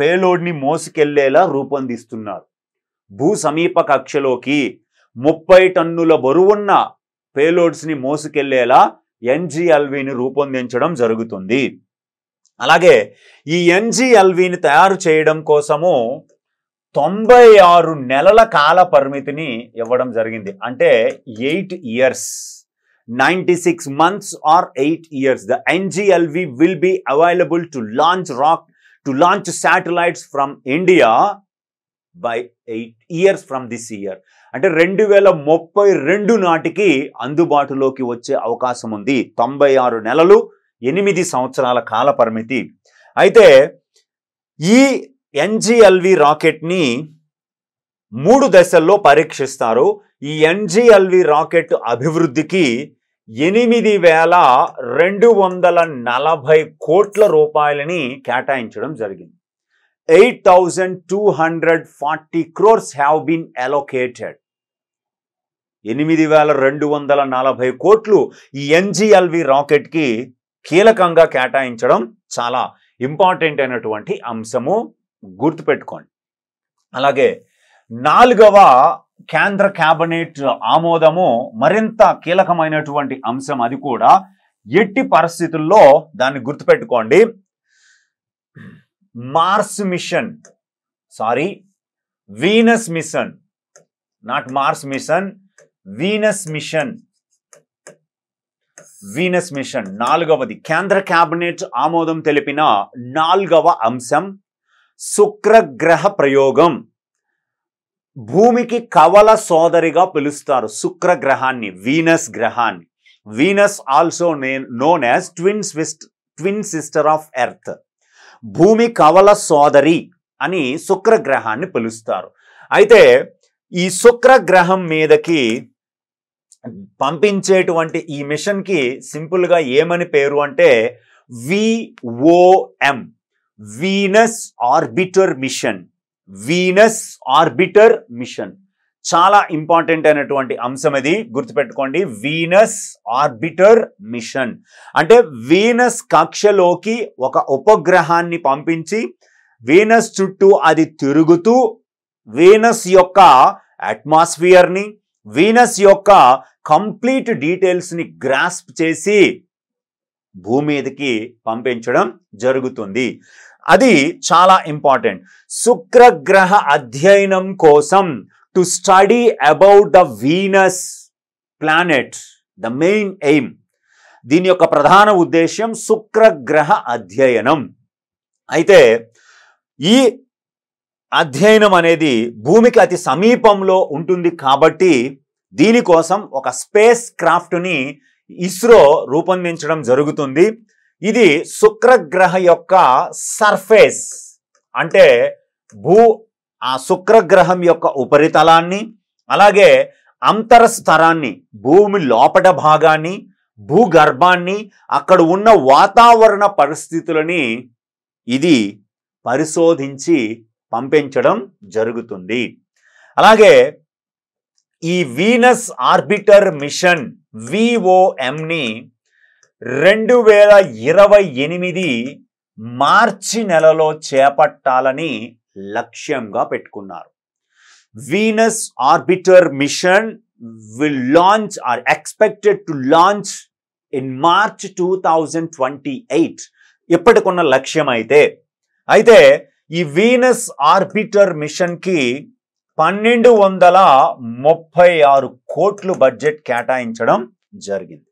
పేలోడ్ని మోసుకెళ్లేలా రూపొందిస్తున్నారు భూ సమీప కక్షలోకి ముప్పై టన్నుల బరువున్న పేలోడ్స్ని మోసుకెళ్లేలా ఎన్జిఎల్వీని రూపొందించడం జరుగుతుంది అలాగే ఈ ఎన్జిఎల్వీని తయారు చేయడం కోసము తొంభై ఆరు నెలల కాల పరిమితిని ఇవ్వడం జరిగింది అంటే eight years ninety six months or eight years the NGLV will be available to launch rock to launch satellites from India by eight years from this year అంటే రెండు వేల ముప్పై రెండు నాటికి అందుబాటులోకి వచ్చే అవకాశం ఉంది తొంభై ఆరు నెలలు ఎనిమిది సంవత్సరాల కాల పరిమితి అయితే ఈ ఎన్జిఎల్వి రాకెట్ని మూడు దశల్లో పరీక్షిస్తారు ఈ ఎన్జిఎల్వి రాకెట్ అభివృద్ధికి ఎనిమిది వేల రెండు వందల నలభై కోట్ల రూపాయలని కేటాయించడం జరిగింది eight thousand two hundred forty crores have been allocated ఎనిమిది వేల రెండు వందల నలభై కోట్లు ఈ ఎన్జిఎల్వి రాకెట్కి కీలకంగా కేటాయించడం చాలా ఇంపార్టెంట్ అయినటువంటి అంశము గుర్తుపెట్టుకోండి అలాగే నాలుగవ కేంద్ర క్యాబినెట్ ఆమోదము మరింత కీలకమైనటువంటి అంశం అది కూడా ఎట్టి పరిస్థితుల్లో దాన్ని గుర్తుపెట్టుకోండి Mars mission sorry Venus mission not Mars mission Venus mission Venus mission నాలుగవది కేంద్ర కేబినెట్ ఆమోదం తెలిపిన నాలుగవ అంశం శుక్రగ్రహ ప్రయోగం భూమికి కవల సోదరిగా పిలుస్తారు శుక్రగ్రహాన్ని వీనస్ గ్రహాన్ని Venus also known as twin స్విస్ట్ ట్విన్ సిస్టర్ ఆఫ్ ఎర్త్ భూమి కవల సోదరి అని శుక్రగ్రహాన్ని పిలుస్తారు అయితే ఈ శుక్రగ్రహం మీదకి పంపించేటువంటి ఈ మిషన్కి సింపుల్గా ఏమని పేరు అంటే VOM Venus orbiter mission Venus orbiter mission చాలా ఇంపార్టెంట్ అయినటువంటి అంశం ఇది గుర్తుపెట్టుకోండి వీనస్ ఆర్బిటర్ మిషన్ అంటే వీనస్ కక్షలోకి ఒక ఉపగ్రహాన్ని పంపించి వీనస్ చుట్టూ అది తిరుగుతూ వీనస్ యొక్క అట్మాస్ఫియర్ని వీనస్ యొక్క కంప్లీట్ డీటెయిల్స్ని గ్రాస్ప్ చేసి భూమి మీదకి పంపించడం జరుగుతుంది అది చాలా ఇంపార్టెంట్ శుక్రగ్రహ అధ్యయనం కోసం to study about the Venus planet the main aim దీని యొక్క ప్రధాన ఉద్దేశ్యం శుక్రగ్రహ అధ్యయనం అయితే ఈ అధ్యయనం అనేది భూమికి అతి సమీపంలో ఉంటుంది కాబట్టి దీనికోసం ఒక స్పేస్ క్రాఫ్ట్ని ఇస్రో రూపొందించడం జరుగుతుంది ఇది శుక్రగ్రహ యొక్క సర్ఫేస్ అంటే భూ ఆ శుక్రగ్రహం యొక్క ఉపరితలాన్ని అలాగే అంతర స్థరాన్ని భూమి లోపట భాగాన్ని భూగర్భాన్ని అక్కడ ఉన్న వాతావరణ పరిస్థితులని ఇది పరిశోధించి పంపించడం జరుగుతుంది అలాగే ఈ వీనస్ ఆర్బిటర్ మిషన్ విఓఎంని రెండు వేల ఇరవై ఎనిమిది మార్చి నెలలో చేపట్టాలని లక్ష్యంగా పెట్టుకున్నారు Venus orbiter mission will launch or expected to launch in March two thousand twenty eight ఇప్పటికున్న లక్ష్యం అయితే అయితే ఈ వీనస్ ఆర్బిటర్ మిషన్కి పన్నెండు వందల ముప్పై ఆరు కోట్లు బడ్జెట్ కేటాయించడం జరిగింది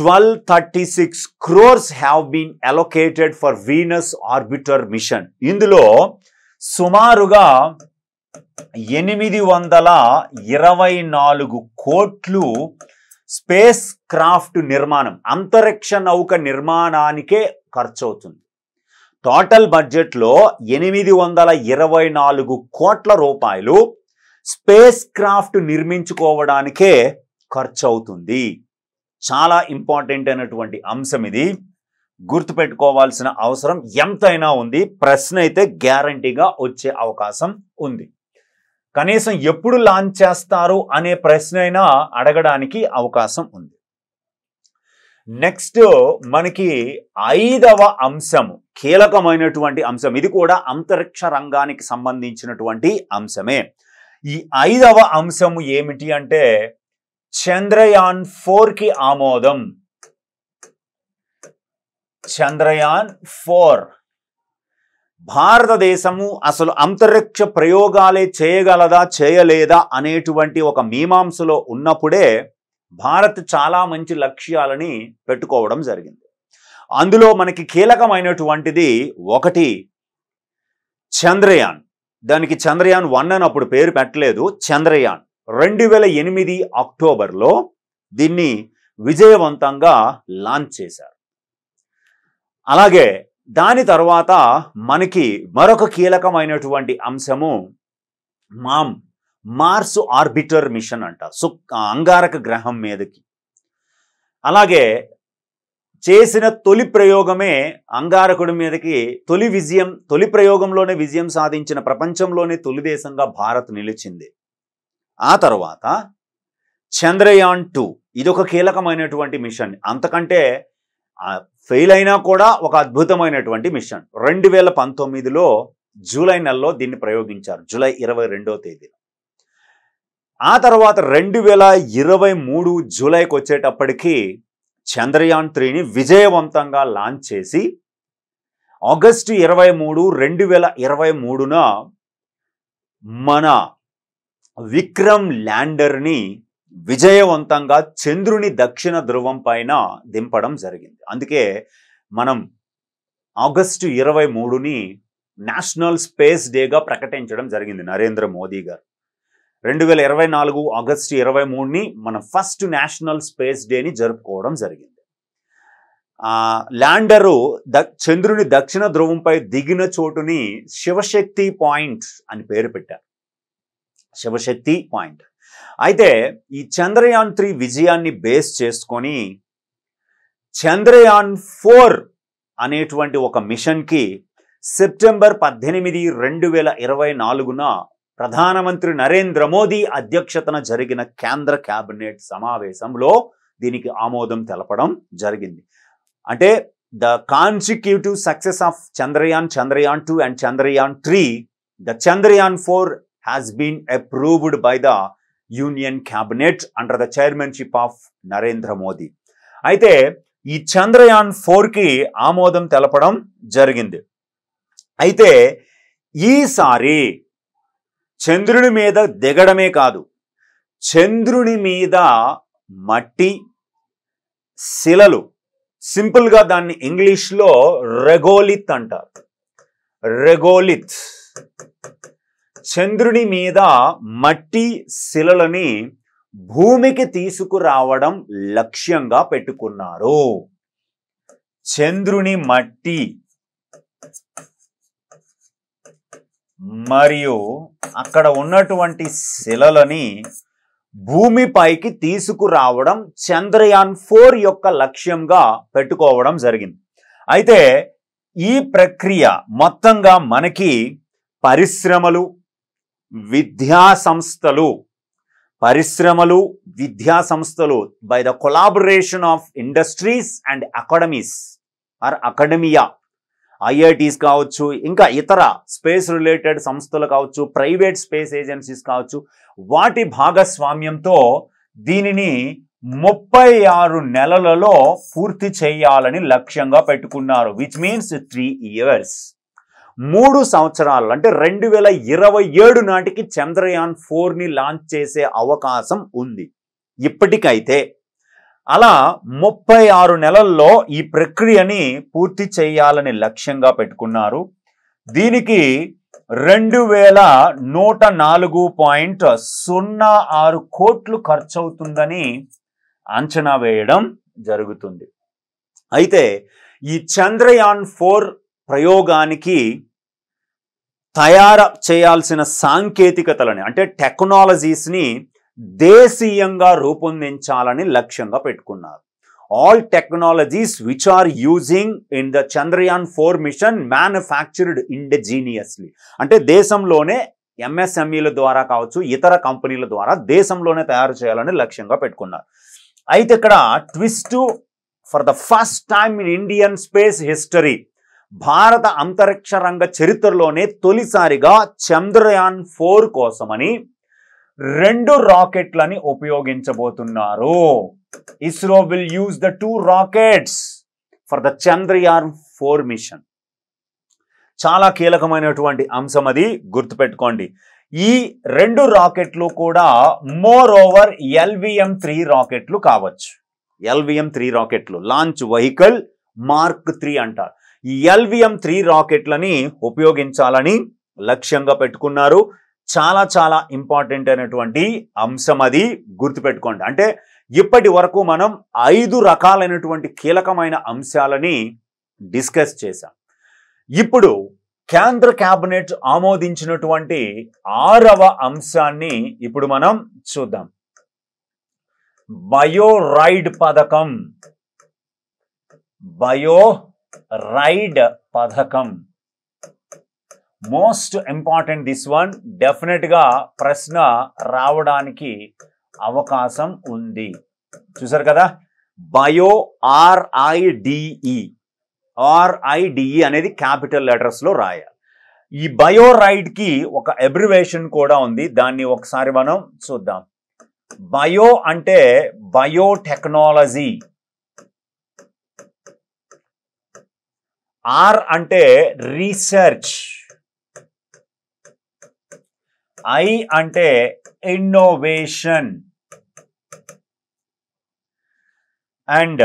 twelve thirty six crores have been allocated for Venus orbiter mission ఇందులో సుమారుగా ఎనిమిది వందల ఇరవై నాలుగు కోట్లు స్పేస్ క్రాఫ్ట్ నిర్మాణం అంతరిక్ష నౌక నిర్మాణానికే ఖర్చు అవుతుంది టోటల్ బడ్జెట్లో ఎనిమిది వందల ఇరవై నాలుగు కోట్ల రూపాయలు స్పేస్ క్రాఫ్ట్ నిర్మించుకోవడానికే ఖర్చు అవుతుంది చాలా ఇంపార్టెంట్ అయినటువంటి అంశం ఇది గుర్తుపెట్టుకోవాల్సిన అవసరం ఎంతైనా ఉంది ప్రశ్న అయితే గ్యారంటీగా వచ్చే అవకాశం ఉంది కనీసం ఎప్పుడు లాంచ్ చేస్తారు అనే ప్రశ్న అయినా అడగడానికి అవకాశం ఉంది నెక్స్ట్ మనకి ఐదవ అంశం కీలకమైనటువంటి అంశం ఇది కూడా అంతరిక్ష రంగానికి సంబంధించినటువంటి అంశమే ఈ ఐదవ అంశము ఏమిటి అంటే చంద్రయాన్ ఫోర్కి ఆమోదం చంద్రయాన్ ఫోర్ భారతదేశము అసలు అంతరిక్ష ప్రయోగాలే చేయగలదా చేయలేదా అనేటువంటి ఒక మీమాంసలో ఉన్నప్పుడే భారత్ చాలా మంచి లక్ష్యాలని పెట్టుకోవడం జరిగింది అందులో మనకి కీలకమైనటువంటిది ఒకటి చంద్రయాన్ దానికి చంద్రయాన్ వన్ అని అప్పుడు పేరు పెట్టలేదు చంద్రయాన్ రెండు వేల ఎనిమిది అక్టోబర్లో దీన్ని విజయవంతంగా లాంచ్ చేశారు అలాగే దాని తర్వాత మనకి మరొక కీలకమైనటువంటి అంశము మామ్ మార్స్ ఆర్బిటర్ మిషన్ అంట సు అంగారక గ్రహం మీదకి అలాగే చేసిన తొలి ప్రయోగమే అంగారకుడి మీదకి తొలి విజయం తొలి ప్రయోగంలోనే విజయం సాధించిన ప్రపంచంలోనే తొలి దేశంగా భారత్ నిలిచింది ఆ తర్వాత చంద్రయాన్ టూ ఇదొక కీలకమైనటువంటి మిషన్ అంతకంటే ఫెయిల్ అయినా కూడా ఒక అద్భుతమైనటువంటి మిషన్ రెండు వేల పంతొమ్మిదిలో జూలై నెలలో దీన్ని ప్రయోగించారు జూలై ఇరవై రెండో తేదీన ఆ తర్వాత రెండు వేల ఇరవై మూడు జూలైకి వచ్చేటప్పటికీ చంద్రయాన్ త్రీని విజయవంతంగా లాంచ్ చేసి ఆగస్టు ఇరవై మూడు రెండు వేల ఇరవై మూడున మన విక్రమ్ ల్యాండర్ని విజయవంతంగా చంద్రుని దక్షిణ ధ్రువం పైన దింపడం జరిగింది అందుకే మనం ఆగస్టు ఇరవై మూడుని నేషనల్ స్పేస్ డేగా ప్రకటించడం జరిగింది నరేంద్ర మోదీ గారు రెండు వేల ఇరవై నాలుగు ఆగస్టు ఇరవై మూడుని మన ఫస్ట్ నేషనల్ స్పేస్ డేని జరుపుకోవడం జరిగింది ల్యాండరు ద చంద్రుని దక్షిణ ధ్రువంపై దిగిన చోటుని శివశక్తి పాయింట్ అని పేరు పెట్టారు శివశక్తి పాయింట్ అయితే ఈ చంద్రయాన్ త్రీ విజయాన్ని బేస్ చేసుకొని చంద్రయాన్ ఫోర్ అనేటువంటి ఒక మిషన్కి సెప్టెంబర్ పద్దెనిమిది రెండు వేల ఇరవై నాలుగున ప్రధానమంత్రి నరేంద్ర మోదీ అధ్యక్షతన జరిగిన కేంద్ర క్యాబినెట్ సమావేశంలో దీనికి ఆమోదం తెలపడం జరిగింది అంటే the consecutive success of Chandrayaan Chandrayaan two and Chandrayaan three the Chandrayaan four has been approved by the union cabinet under the chairmanship of Narendra Modi అయితే ఈ చంద్రయాన్ ఫోర్కి ఆమోదం తెలపడం జరిగింది అయితే ఈసారి చంద్రుని మీద దిగడమే కాదు చంద్రుని మీద మట్టి శిలలు సింపుల్గా దాన్ని ఇంగ్లీష్లో రెగోలిత్ అంటారు రెగోలిత్ చంద్రుని మీద మట్టి శిలలని భూమికి తీసుకురావడం లక్ష్యంగా పెట్టుకున్నారు చంద్రుని మట్టి మరియు అక్కడ ఉన్నటువంటి శిలలని భూమిపైకి తీసుకురావడం చంద్రయాన్ ఫోర్ యొక్క లక్ష్యంగా పెట్టుకోవడం జరిగింది అయితే ఈ ప్రక్రియ మొత్తంగా మనకి పరిశ్రమలు విద్యా సంస్థలు పరిశ్రమలు విద్యా సంస్థలు by the collaboration of industries and academies or academia IITs కావచ్చు ఇంకా ఇతర స్పేస్ రిలేటెడ్ సంస్థలు కావచ్చు ప్రైవేట్ స్పేస్ ఏజెన్సీస్ కావచ్చు వాటి భాగస్వామ్యంతో దీనిని ముప్పై ఆరు నెలలలో పూర్తి చేయాలని లక్ష్యంగా పెట్టుకున్నారు విచ్ మీన్స్ త్రీ ఇయర్స్ మూడు సంవత్సరాలు అంటే రెండు వేల ఇరవై ఏడు నాటికి చంద్రయాన్ ఫోర్ని లాంచ్ చేసే అవకాశం ఉంది ఇప్పటికైతే అలా ముప్పై ఆరు నెలల్లో ఈ ప్రక్రియని పూర్తి చేయాలని లక్ష్యంగా పెట్టుకున్నారు దీనికి రెండు వేల నూట నాలుగు పాయింట్ సున్నా ఆరు కోట్లు ఖర్చవుతుందని అంచనా వేయడం జరుగుతుంది అయితే ఈ చంద్రయాన్ ఫోర్ ప్రయోగానికి తయారు చేయాల్సిన సాంకేతికతలని అంటే టెక్నాలజీస్ని దేశీయంగా రూపొందించాలని లక్ష్యంగా పెట్టుకున్నారు all technologies which are using in the Chandrayaan four mission manufactured indigenously అంటే దేశంలోనే ఎంఎస్ఎంఈల e ద్వారా కావచ్చు ఇతర కంపెనీల ద్వారా దేశంలోనే తయారు చేయాలని లక్ష్యంగా పెట్టుకున్నారు అయితే ఇక్కడ twist for the first time in Indian space history భారత అంతరిక్ష రంగ చరిత్రలోనే తొలిసారిగా చంద్రయాన్ ఫోర్ కోసమని రెండు రాకెట్లని ఉపయోగించబోతున్నారు ISRO will use the two rockets for the Chandrayaan four mission చాలా కీలకమైనటువంటి అంశం అది గుర్తుపెట్టుకోండి ఈ రెండు రాకెట్లు కూడా మోర్ ఓవర్ ఎల్విఎం త్రీ రాకెట్లు కావచ్చు ఎల్విఎం త్రీ రాకెట్లు లాంచ్ వెహికల్ మార్క్ త్రీ అంటారు ఈ ఎల్విఎం త్రీ రాకెట్లని ఉపయోగించాలని లక్ష్యంగా పెట్టుకున్నారు చాలా చాలా ఇంపార్టెంట్ అయినటువంటి అంశం అది గుర్తుపెట్టుకోండి అంటే ఇప్పటి వరకు మనం ఐదు రకాలైనటువంటి కీలకమైన అంశాలని డిస్కస్ చేశాం ఇప్పుడు కేంద్ర క్యాబినెట్ ఆమోదించినటువంటి ఆరవ అంశాన్ని ఇప్పుడు మనం చూద్దాం బయోరైడ్ పథకం బయో రైడ్ పథకం మోస్ట్ ఇంపార్టెంట్ దిస్ వన్ డెఫినెట్గా ప్రశ్న రావడానికి అవకాశం ఉంది చూసారు కదా బయో ఆర్ఐడిఈ ఆర్ఐడిఈ అనేది క్యాపిటల్ లెటర్స్లో రాయాలి ఈ బయో రైడ్కి ఒక ఎబ్రివేషన్ కూడా ఉంది దాన్ని ఒకసారి మనం చూద్దాం బయో అంటే బయోటెక్నాలజీ ఆర్ అంటే రీసెర్చ్ ఐ అంటే innovation and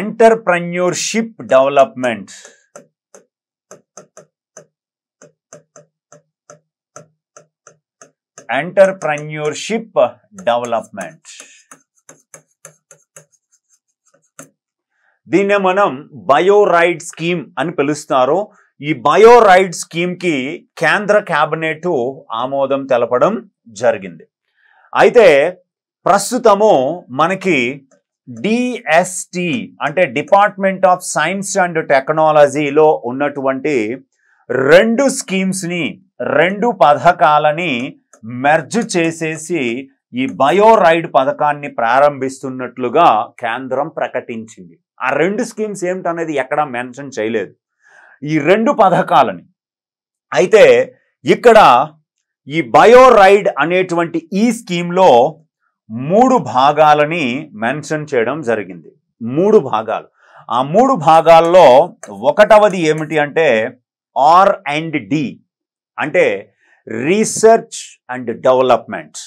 entrepreneurship development entrepreneurship development దీన్నే మనం బయోరైడ్ స్కీమ్ అని పిలుస్తారు ఈ బయోరైడ్ స్కీమ్కి కేంద్ర క్యాబినెట్ ఆమోదం తెలపడం జరిగింది అయితే ప్రస్తుతము మనకి డిఎస్టి అంటే డిపార్ట్మెంట్ ఆఫ్ సైన్స్ అండ్ టెక్నాలజీలో ఉన్నటువంటి రెండు స్కీమ్స్ని రెండు పథకాలని మెర్జ్ చేసేసి ఈ బయోరైడ్ పథకాన్ని ప్రారంభిస్తున్నట్లుగా కేంద్రం ప్రకటించింది ఆ రెండు స్కీమ్స్ ఏమిటనేది ఎక్కడా మెన్షన్ చేయలేదు ఈ రెండు పథకాలని అయితే ఇక్కడ ఈ బయోరైడ్ అనేటువంటి ఈ స్కీమ్లో మూడు భాగాలని మెన్షన్ చేయడం జరిగింది మూడు భాగాలు ఆ మూడు భాగాల్లో ఒకటవది ఏమిటి అంటే ఆర్ అండ్ డి అంటే రీసెర్చ్ అండ్ డెవలప్మెంట్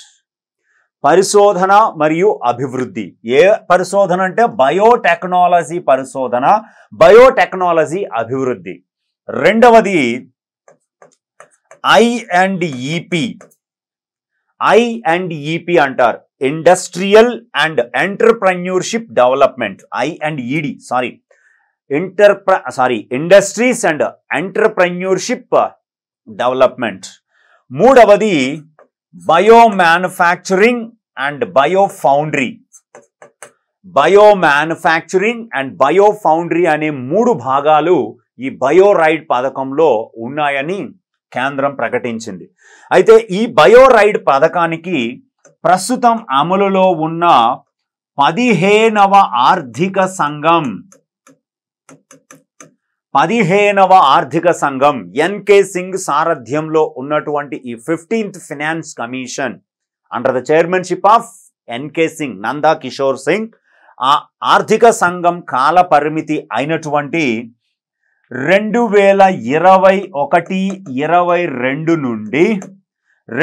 పరిశోధన మరియు అభివృద్ధి ఏ పరిశోధన అంటే బయోటెక్నాలజీ పరిశోధన బయోటెక్నాలజీ అభివృద్ధి రెండవది I and EP I and EP అంటారు industrial and entrepreneurship development I and ED sorry entrepr sorry industries and entrepreneurship development మూడవది bio manufacturing and bio foundry bio manufacturing and bio foundry అనే మూడు భాగాలు ఈ bio ride పథకంలో ఉన్నాయని కేంద్రం ప్రకటించింది అయితే ఈ బయో రైడ్ పథకానికి ప్రస్తుతం అమలులో ఉన్న పదిహేనవ ఆర్థిక సంఘం పదిహేనవ ఆర్థిక సంఘం ఎన్కే సింగ్ సారథ్యంలో ఉన్నటువంటి ఈ fifteenth finance commission under the chairmanship of NK Singh Nanda Kishore Singh ఆ ఆర్థిక సంఘం కాల పరిమితి అయినటువంటి రెండు వేల ఇరవై ఒకటి ఇరవై రెండు నుండి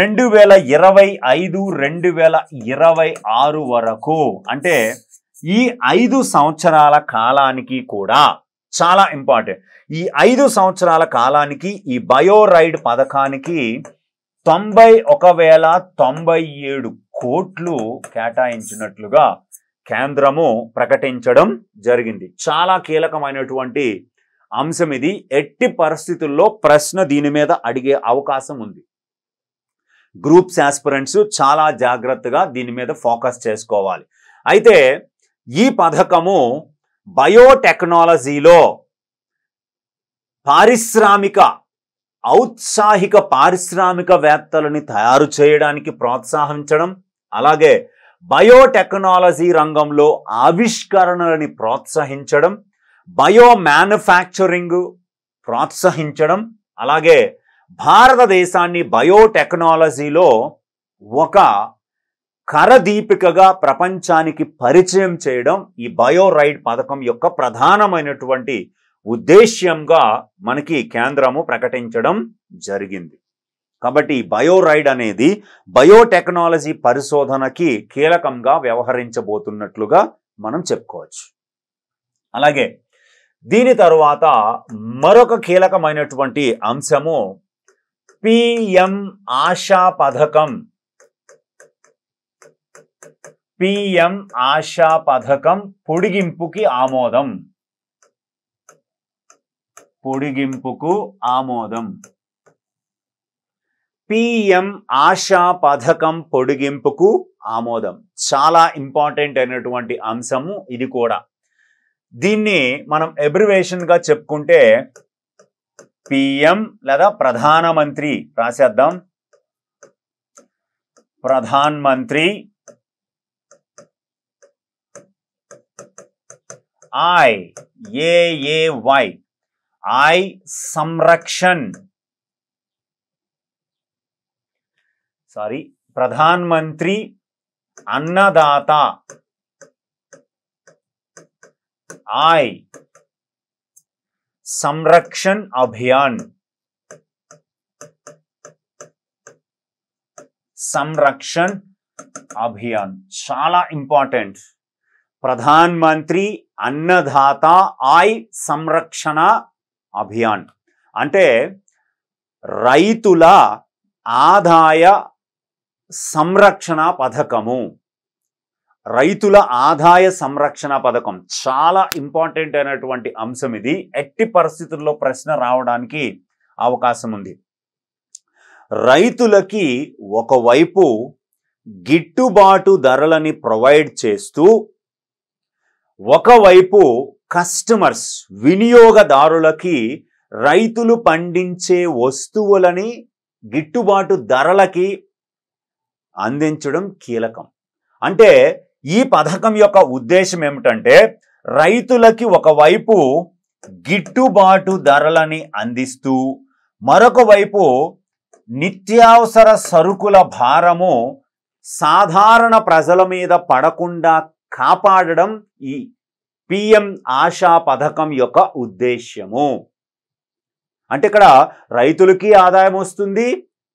రెండు వేల ఇరవై ఐదు రెండు వేల ఇరవై ఆరు వరకు అంటే ఈ ఐదు సంవత్సరాల కాలానికి కూడా చాలా ఇంపార్టెంట్ ఈ ఐదు సంవత్సరాల కాలానికి ఈ బయోరైడ్ పథకానికి తొంభై ఒక వేల తొంభై ఏడు కోట్లు కేటాయించినట్లుగా కేంద్రము ప్రకటించడం జరిగింది చాలా కీలకమైనటువంటి అంశం ఇది ఎట్టి పరిస్థితుల్లో ప్రశ్న దీని మీద అడిగే అవకాశం ఉంది గ్రూప్స్ ఆస్పిరెంట్స్ చాలా జాగ్రత్తగా దీని మీద ఫోకస్ చేసుకోవాలి అయితే ఈ పథకము బయోటెక్నాలజీలో పారిశ్రామిక ఔత్సాహిక పారిశ్రామికవేత్తలని తయారు చేయడానికి ప్రోత్సహించడం అలాగే బయోటెక్నాలజీ రంగంలో ఆవిష్కరణలని ప్రోత్సహించడం బయో మ్యానుఫ్యాక్చరింగ్ ప్రోత్సహించడం అలాగే భారతదేశాన్ని బయోటెక్నాలజీలో ఒక కరదీపికగా ప్రపంచానికి పరిచయం చేయడం ఈ బయోరైడ్ పథకం యొక్క ప్రధానమైనటువంటి ఉద్దేశ్యంగా మనకి కేంద్రము ప్రకటించడం జరిగింది కాబట్టి బయోరైడ్ అనేది బయోటెక్నాలజీ పరిశోధనకి కీలకంగా వ్యవహరించబోతున్నట్లుగా మనం చెప్పుకోవచ్చు అలాగే దీని తరువాత మరొక కీలకమైనటువంటి అంశము పిఎం ఆశా పథకం పిఎం ఆశా పథకం పొడిగింపుకి ఆమోదం పొడిగింపుకు ఆమోదం పిఎం ఆశా పథకం పొడిగింపుకు ఆమోదం చాలా ఇంపార్టెంట్ అయినటువంటి అంశము ఇది కూడా దీన్ని మనం ఎబ్రివేషన్గా చెప్పుకుంటే పిఎం లేదా ప్రధానమంత్రి రాసేద్దాం ప్రధాన్ మంత్రి आई ये ये वाई आई संरक्षण सॉरी प्रधानमंत्री अन्नदाता आई संरक्षण अभियान संरक्षण अभियान చాలా इंपारटेंट प्रधानमंत्री అన్నదాత ఆయ్ సంరక్షణ అభియాన్ అంటే రైతుల ఆదాయ సంరక్షణ పథకము రైతుల ఆదాయ సంరక్షణ పథకం చాలా ఇంపార్టెంట్ అయినటువంటి అంశం ఇది ఎట్టి పరిస్థితుల్లో ప్రశ్న రావడానికి అవకాశం ఉంది రైతులకి ఒకవైపు గిట్టుబాటు ధరలని ప్రొవైడ్ చేస్తూ ఒకవైపు కస్టమర్స్ వినియోగదారులకి రైతులు పండించే వస్తువులని గిట్టుబాటు ధరలకి అందించడం కీలకం అంటే ఈ పథకం యొక్క ఉద్దేశం ఏమిటంటే రైతులకి ఒకవైపు గిట్టుబాటు ధరలని అందిస్తూ మరొక వైపు నిత్యావసర సరుకుల భారము సాధారణ ప్రజల మీద పడకుండా కాపాడడం ఈ పిఎం ఆశా పథకం యొక్క ఉద్దేశ్యము అంటే ఇక్కడ రైతులకి ఆదాయం వస్తుంది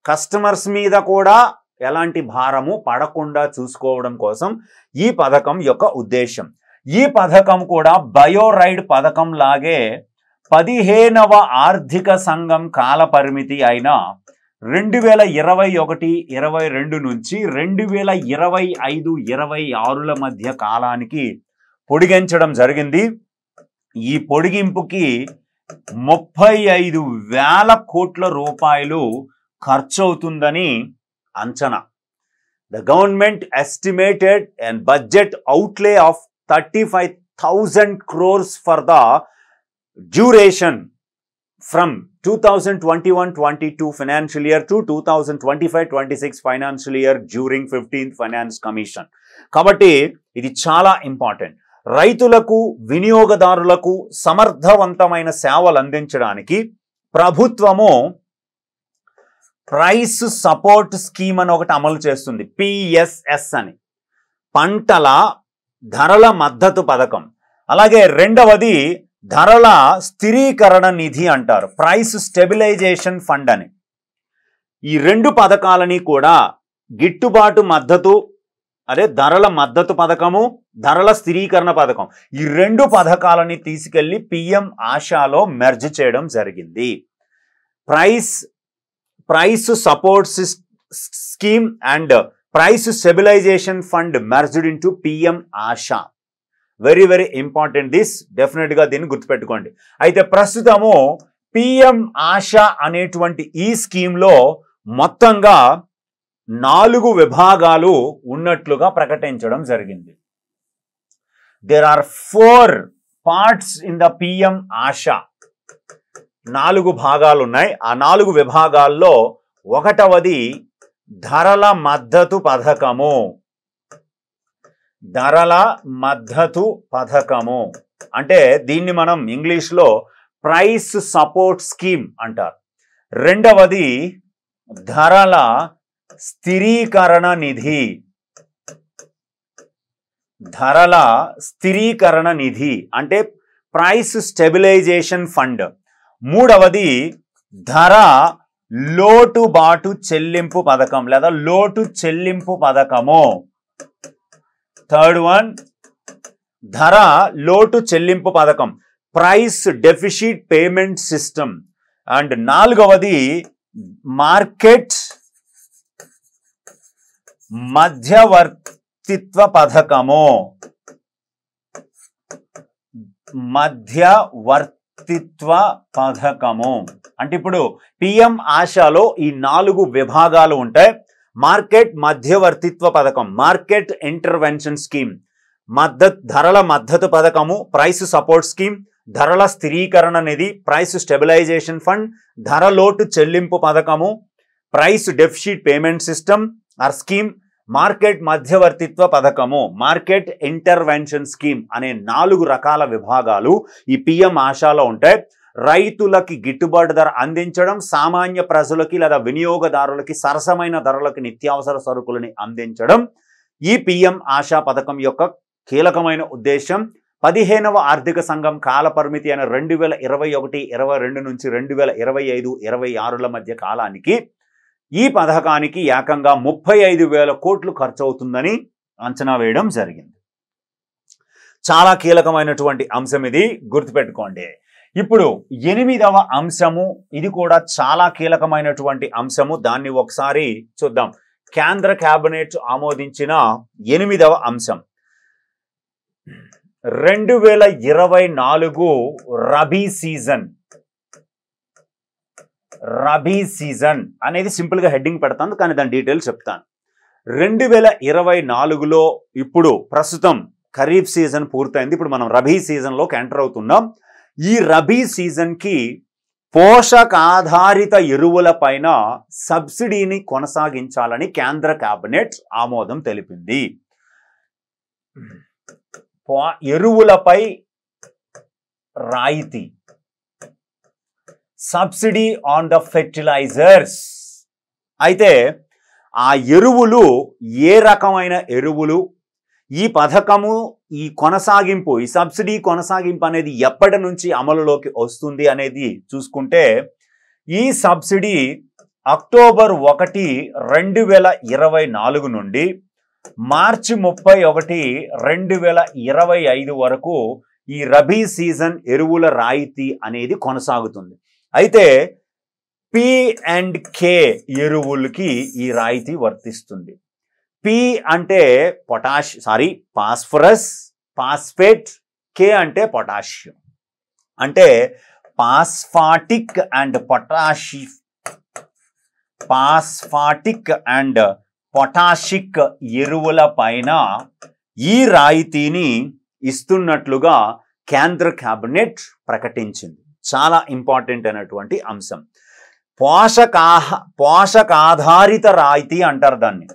కస్టమర్స్ మీద కూడా ఎలాంటి భారము పడకుండా చూసుకోవడం కోసం ఈ పథకం యొక్క ఉద్దేశం ఈ పథకం కూడా బయోరైడ్ పథకం లాగే పదిహేనవ ఆర్థిక సంఘం కాల పరిమితి అయిన రెండు వేల ఇరవై ఒకటి ఇరవై రెండు నుంచి రెండు వేల ఇరవై ఐదు ఇరవై ఆరుల మధ్య కాలానికి పొడిగించడం జరిగింది ఈ పొడిగింపుకి ముప్పై ఐదు వేల కోట్ల రూపాయలు ఖర్చు అవుతుందని అంచనా the government estimated and budget outlay of thirty five thousand crores for the duration from twenty twenty one two financial year 2021 to financial twenty five twenty six financial year during fifteenth finance commission కాబట్టి ఇది చాలా important రైతులకు వినియోగదారులకు సమర్థవంతమైన సేవలు అందించడానికి ప్రభుత్వము price support scheme అని ఒకటి అమలు చేస్తుంది పిఎస్ఎస్ అని పంటల ధరల మద్దతు పథకం అలాగే రెండవది ధరల స్థిరీకరణ నిధి అంటారు ప్రైస్ స్టెబిలైజేషన్ ఫండ్ అని ఈ రెండు పథకాలని కూడా గిట్టుబాటు మద్దతు అదే ధరల మద్దతు పథకము ధరల స్థిరీకరణ పథకం ఈ రెండు పథకాలని తీసుకెళ్లి పిఎం ఆశాలో మెర్జ్ చేయడం జరిగింది price price support scheme and price stabilisation fund merged into PM Aasha very very important this డెఫినెట్గా దీన్ని గుర్తుపెట్టుకోండి అయితే ప్రస్తుతము పిఎం ఆశ అనేటువంటి ఈ స్కీమ్లో మొత్తంగా నాలుగు విభాగాలు ఉన్నట్లుగా ప్రకటించడం జరిగింది there are four parts in the PM Aasha నాలుగు భాగాలు ఉన్నాయి ఆ నాలుగు విభాగాల్లో ఒకటవది ధరల మద్దతు పథకము ధరల మద్దతు పథకము అంటే దీన్ని మనం ఇంగ్లీష్లో ప్రైస్ సపోర్ట్ స్కీమ్ అంటారు రెండవది ధరల స్థిరీకరణ నిధి ధరల స్థిరీకరణ నిధి అంటే ప్రైస్ స్టెబిలైజేషన్ ఫండ్ మూడవది ధర లోటుబాటు చెల్లింపు పథకం లేదా లోటు చెల్లింపు పథకము థర్డ్ వన్ ధర లోటు చెల్లింపు పథకం price deficit payment system and నాలుగవది మార్కెట్ మధ్యవర్తిత్వ పథకము మధ్యవర్తిత్వ పథకము అంటే ఇప్పుడు పిఎం ఆశాలో ఈ నాలుగు విభాగాలు ఉంటాయి మార్కెట్ మధ్యవర్తిత్వ పథకం మార్కెట్ ఇంటర్వెన్షన్ స్కీమ్ మద్దతు ధరల మద్దతు పథకము ప్రైస్ సపోర్ట్ స్కీమ్ ధరల స్థిరీకరణ నిధి ప్రైస్ స్టెబిలైజేషన్ ఫండ్ ధరలోటు చెల్లింపు పథకము price deficit payment system or scheme market మధ్యవర్తిత్వ పథకము మార్కెట్ ఇంటర్వెన్షన్ స్కీమ్ అనే నాలుగు రకాల విభాగాలు ఈ పిఎం ఆశాలో ఉంటాయి రైతులకి గిట్టుబాటు ధర అందించడం సామాన్య ప్రజలకి లేదా వినియోగదారులకి సరసమైన ధరలకి నిత్యావసర సరుకులని అందించడం ఈ పిఎం ఆశా పథకం యొక్క కీలకమైన ఉద్దేశం పదిహేనవ ఆర్థిక సంఘం కాలపరిమితి అయిన రెండు వేల ఇరవై ఒకటి ఇరవై రెండు నుంచి రెండు వేల ఇరవై ఐదు ఇరవై ఆరుల మధ్య కాలానికి ఈ పథకానికి ఏకంగా ముప్పై ఐదు వేల కోట్లు ఖర్చు అవుతుందని అంచనా వేయడం జరిగింది చాలా కీలకమైనటువంటి అంశం ఇది గుర్తుపెట్టుకోండి ఇప్పుడు ఎనిమిదవ అంశము ఇది కూడా చాలా కీలకమైనటువంటి అంశము దాన్ని ఒకసారి చూద్దాం కేంద్ర కేబినెట్ ఆమోదించిన ఎనిమిదవ అంశం రెండు వేల ఇరవై నాలుగు రబీ సీజన్ రబీ సీజన్ అనేది సింపుల్గా హెడ్డింగ్ పెడతాను కానీ దాని డీటెయిల్స్ చెప్తాను రెండు వేల ఇరవై నాలుగులో ఇప్పుడు ప్రస్తుతం ఖరీఫ్ సీజన్ పూర్తయింది ఇప్పుడు మనం రబీ సీజన్లోకి ఎంటర్ అవుతున్నాం ఈ రబీ సీజన్కి పోషకాధారిత ఎరువుల పైన సబ్సిడీని కొనసాగించాలని కేంద్ర కేబినెట్ ఆమోదం తెలిపింది ఎరువులపై రాయితీ సబ్సిడీ ఆన్ ద ఫెర్టిలైజర్స్ అయితే ఆ ఎరువులు ఏ రకమైన ఎరువులు ఈ పథకము ఈ కొనసాగింపు ఈ సబ్సిడీ కొనసాగింపు అనేది ఎప్పటి నుంచి అమలులోకి వస్తుంది అనేది చూసుకుంటే ఈ సబ్సిడీ అక్టోబర్ ఒకటి రెండు వేల ఇరవై నాలుగు నుండి మార్చి ముప్పై ఒకటి రెండు వేల ఇరవై ఐదు వరకు ఈ రబీ సీజన్ ఎరువుల రాయితీ అనేది కొనసాగుతుంది అయితే పి అండ్ కే ఎరువులకి ఈ రాయితీ వర్తిస్తుంది పి అంటే potash sorry phosphorus phosphate K అంటే పొటాషియం అంటే పాస్ఫాటిక్ అండ్ పొటాషి పాస్ఫాటిక్ అండ్ పొటాషిక్ ఎరువుల పైన ఈ రాయితీని ఇస్తున్నట్లుగా కేంద్ర క్యాబినెట్ ప్రకటించింది చాలా ఇంపార్టెంట్ అయినటువంటి అంశం పోషకాహ పోషకాధారిత రాయితీ అంటారు దాన్ని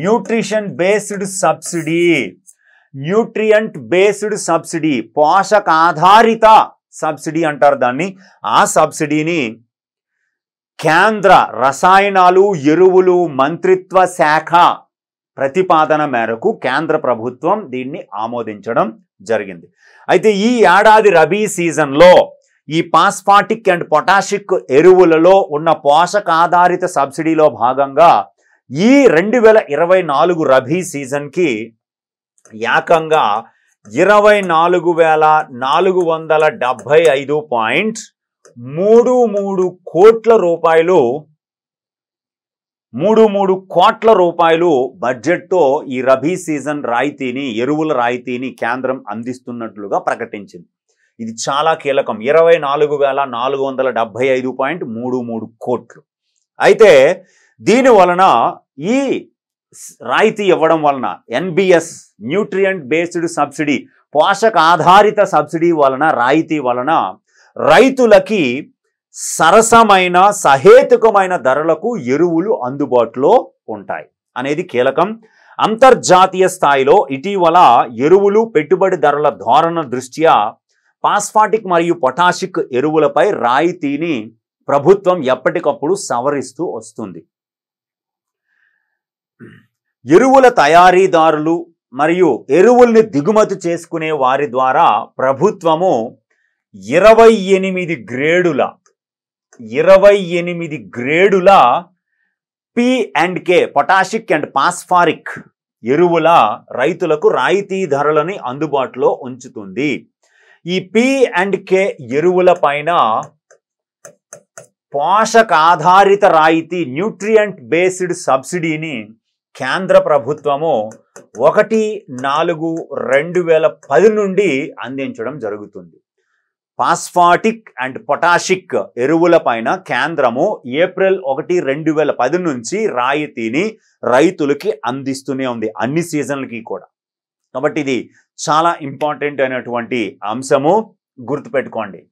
nutrition based subsidy nutrient based subsidy పోషక ఆధారిత సబ్సిడీ అంటారు దాన్ని ఆ సబ్సిడీని కేంద్ర రసాయనాలు ఎరువులు మంత్రిత్వ శాఖ ప్రతిపాదన మేరకు కేంద్ర ప్రభుత్వం దీన్ని ఆమోదించడం జరిగింది అయితే ఈ ఏడాది రబీ సీజన్లో ఈ పాస్ఫాటిక్ అండ్ పొటాషిక్ ఎరువులలో ఉన్న పోషకాధారిత సబ్సిడీలో భాగంగా ఈ రెండు వేల ఇరవై నాలుగు రబీ సీజన్కి ఏకంగా ఇరవై నాలుగు వేల నాలుగు వందల డెబ్భై ఐదు పాయింట్ మూడు మూడు కోట్ల రూపాయలు మూడు మూడు కోట్ల రూపాయలు బడ్జెట్తో ఈ రబీ సీజన్ రాయితీని ఎరువుల రాయితీని కేంద్రం అందిస్తున్నట్లుగా ప్రకటించింది ఇది చాలా కీలకం ఇరవై నాలుగు వేల నాలుగు వందల డెబ్బై ఐదు పాయింట్ మూడు మూడు కోట్లు అయితే దీని వలన ఈ రాయితీ ఇవ్వడం వలన ఎన్బిఎస్ న్యూట్రియంట్ బేస్డ్ సబ్సిడీ పోషక ఆధారిత సబ్సిడీ వలన రాయితీ వలన రైతులకి సరసమైన సహేతుకమైన ధరలకు ఎరువులు అందుబాటులో ఉంటాయి అనేది కీలకం అంతర్జాతీయ స్థాయిలో ఇటీవల ఎరువులు పెట్టుబడి ధరల ధోరణ దృష్ట్యా పాస్ఫాటిక్ మరియు పొటాషిక్ ఎరువులపై రాయితీని ప్రభుత్వం ఎప్పటికప్పుడు సవరిస్తూ వస్తుంది ఎరువుల తయారీదారులు మరియు ఎరువుల్ని దిగుమతి చేసుకునే వారి ద్వారా ప్రభుత్వము ఇరవై ఎనిమిది గ్రేడుల ఇరవై ఎనిమిది గ్రేడుల P and K potassic and phosphoric ఎరువుల రైతులకు రాయితీ ధరలని అందుబాటులో ఉంచుతుంది ఈ పి అండ్ కే ఎరువుల పైన పోషకాధారిత రాయితీ న్యూట్రియంట్ బేస్డ్ సబ్సిడీని కేంద్ర ప్రభుత్వము ఒకటి నాలుగు రెండు వేల పది నుండి అందించడం జరుగుతుంది పాస్ఫాటిక్ అండ్ పొటాషిక్ ఎరువులపైన కేంద్రము ఏప్రిల్ ఒకటి రెండు వేల పది నుంచి రాయితీని రైతులకి అందిస్తూనే ఉంది అన్ని సీజన్లకి కూడా కాబట్టి ఇది చాలా ఇంపార్టెంట్ అయినటువంటి అంశము గుర్తుపెట్టుకోండి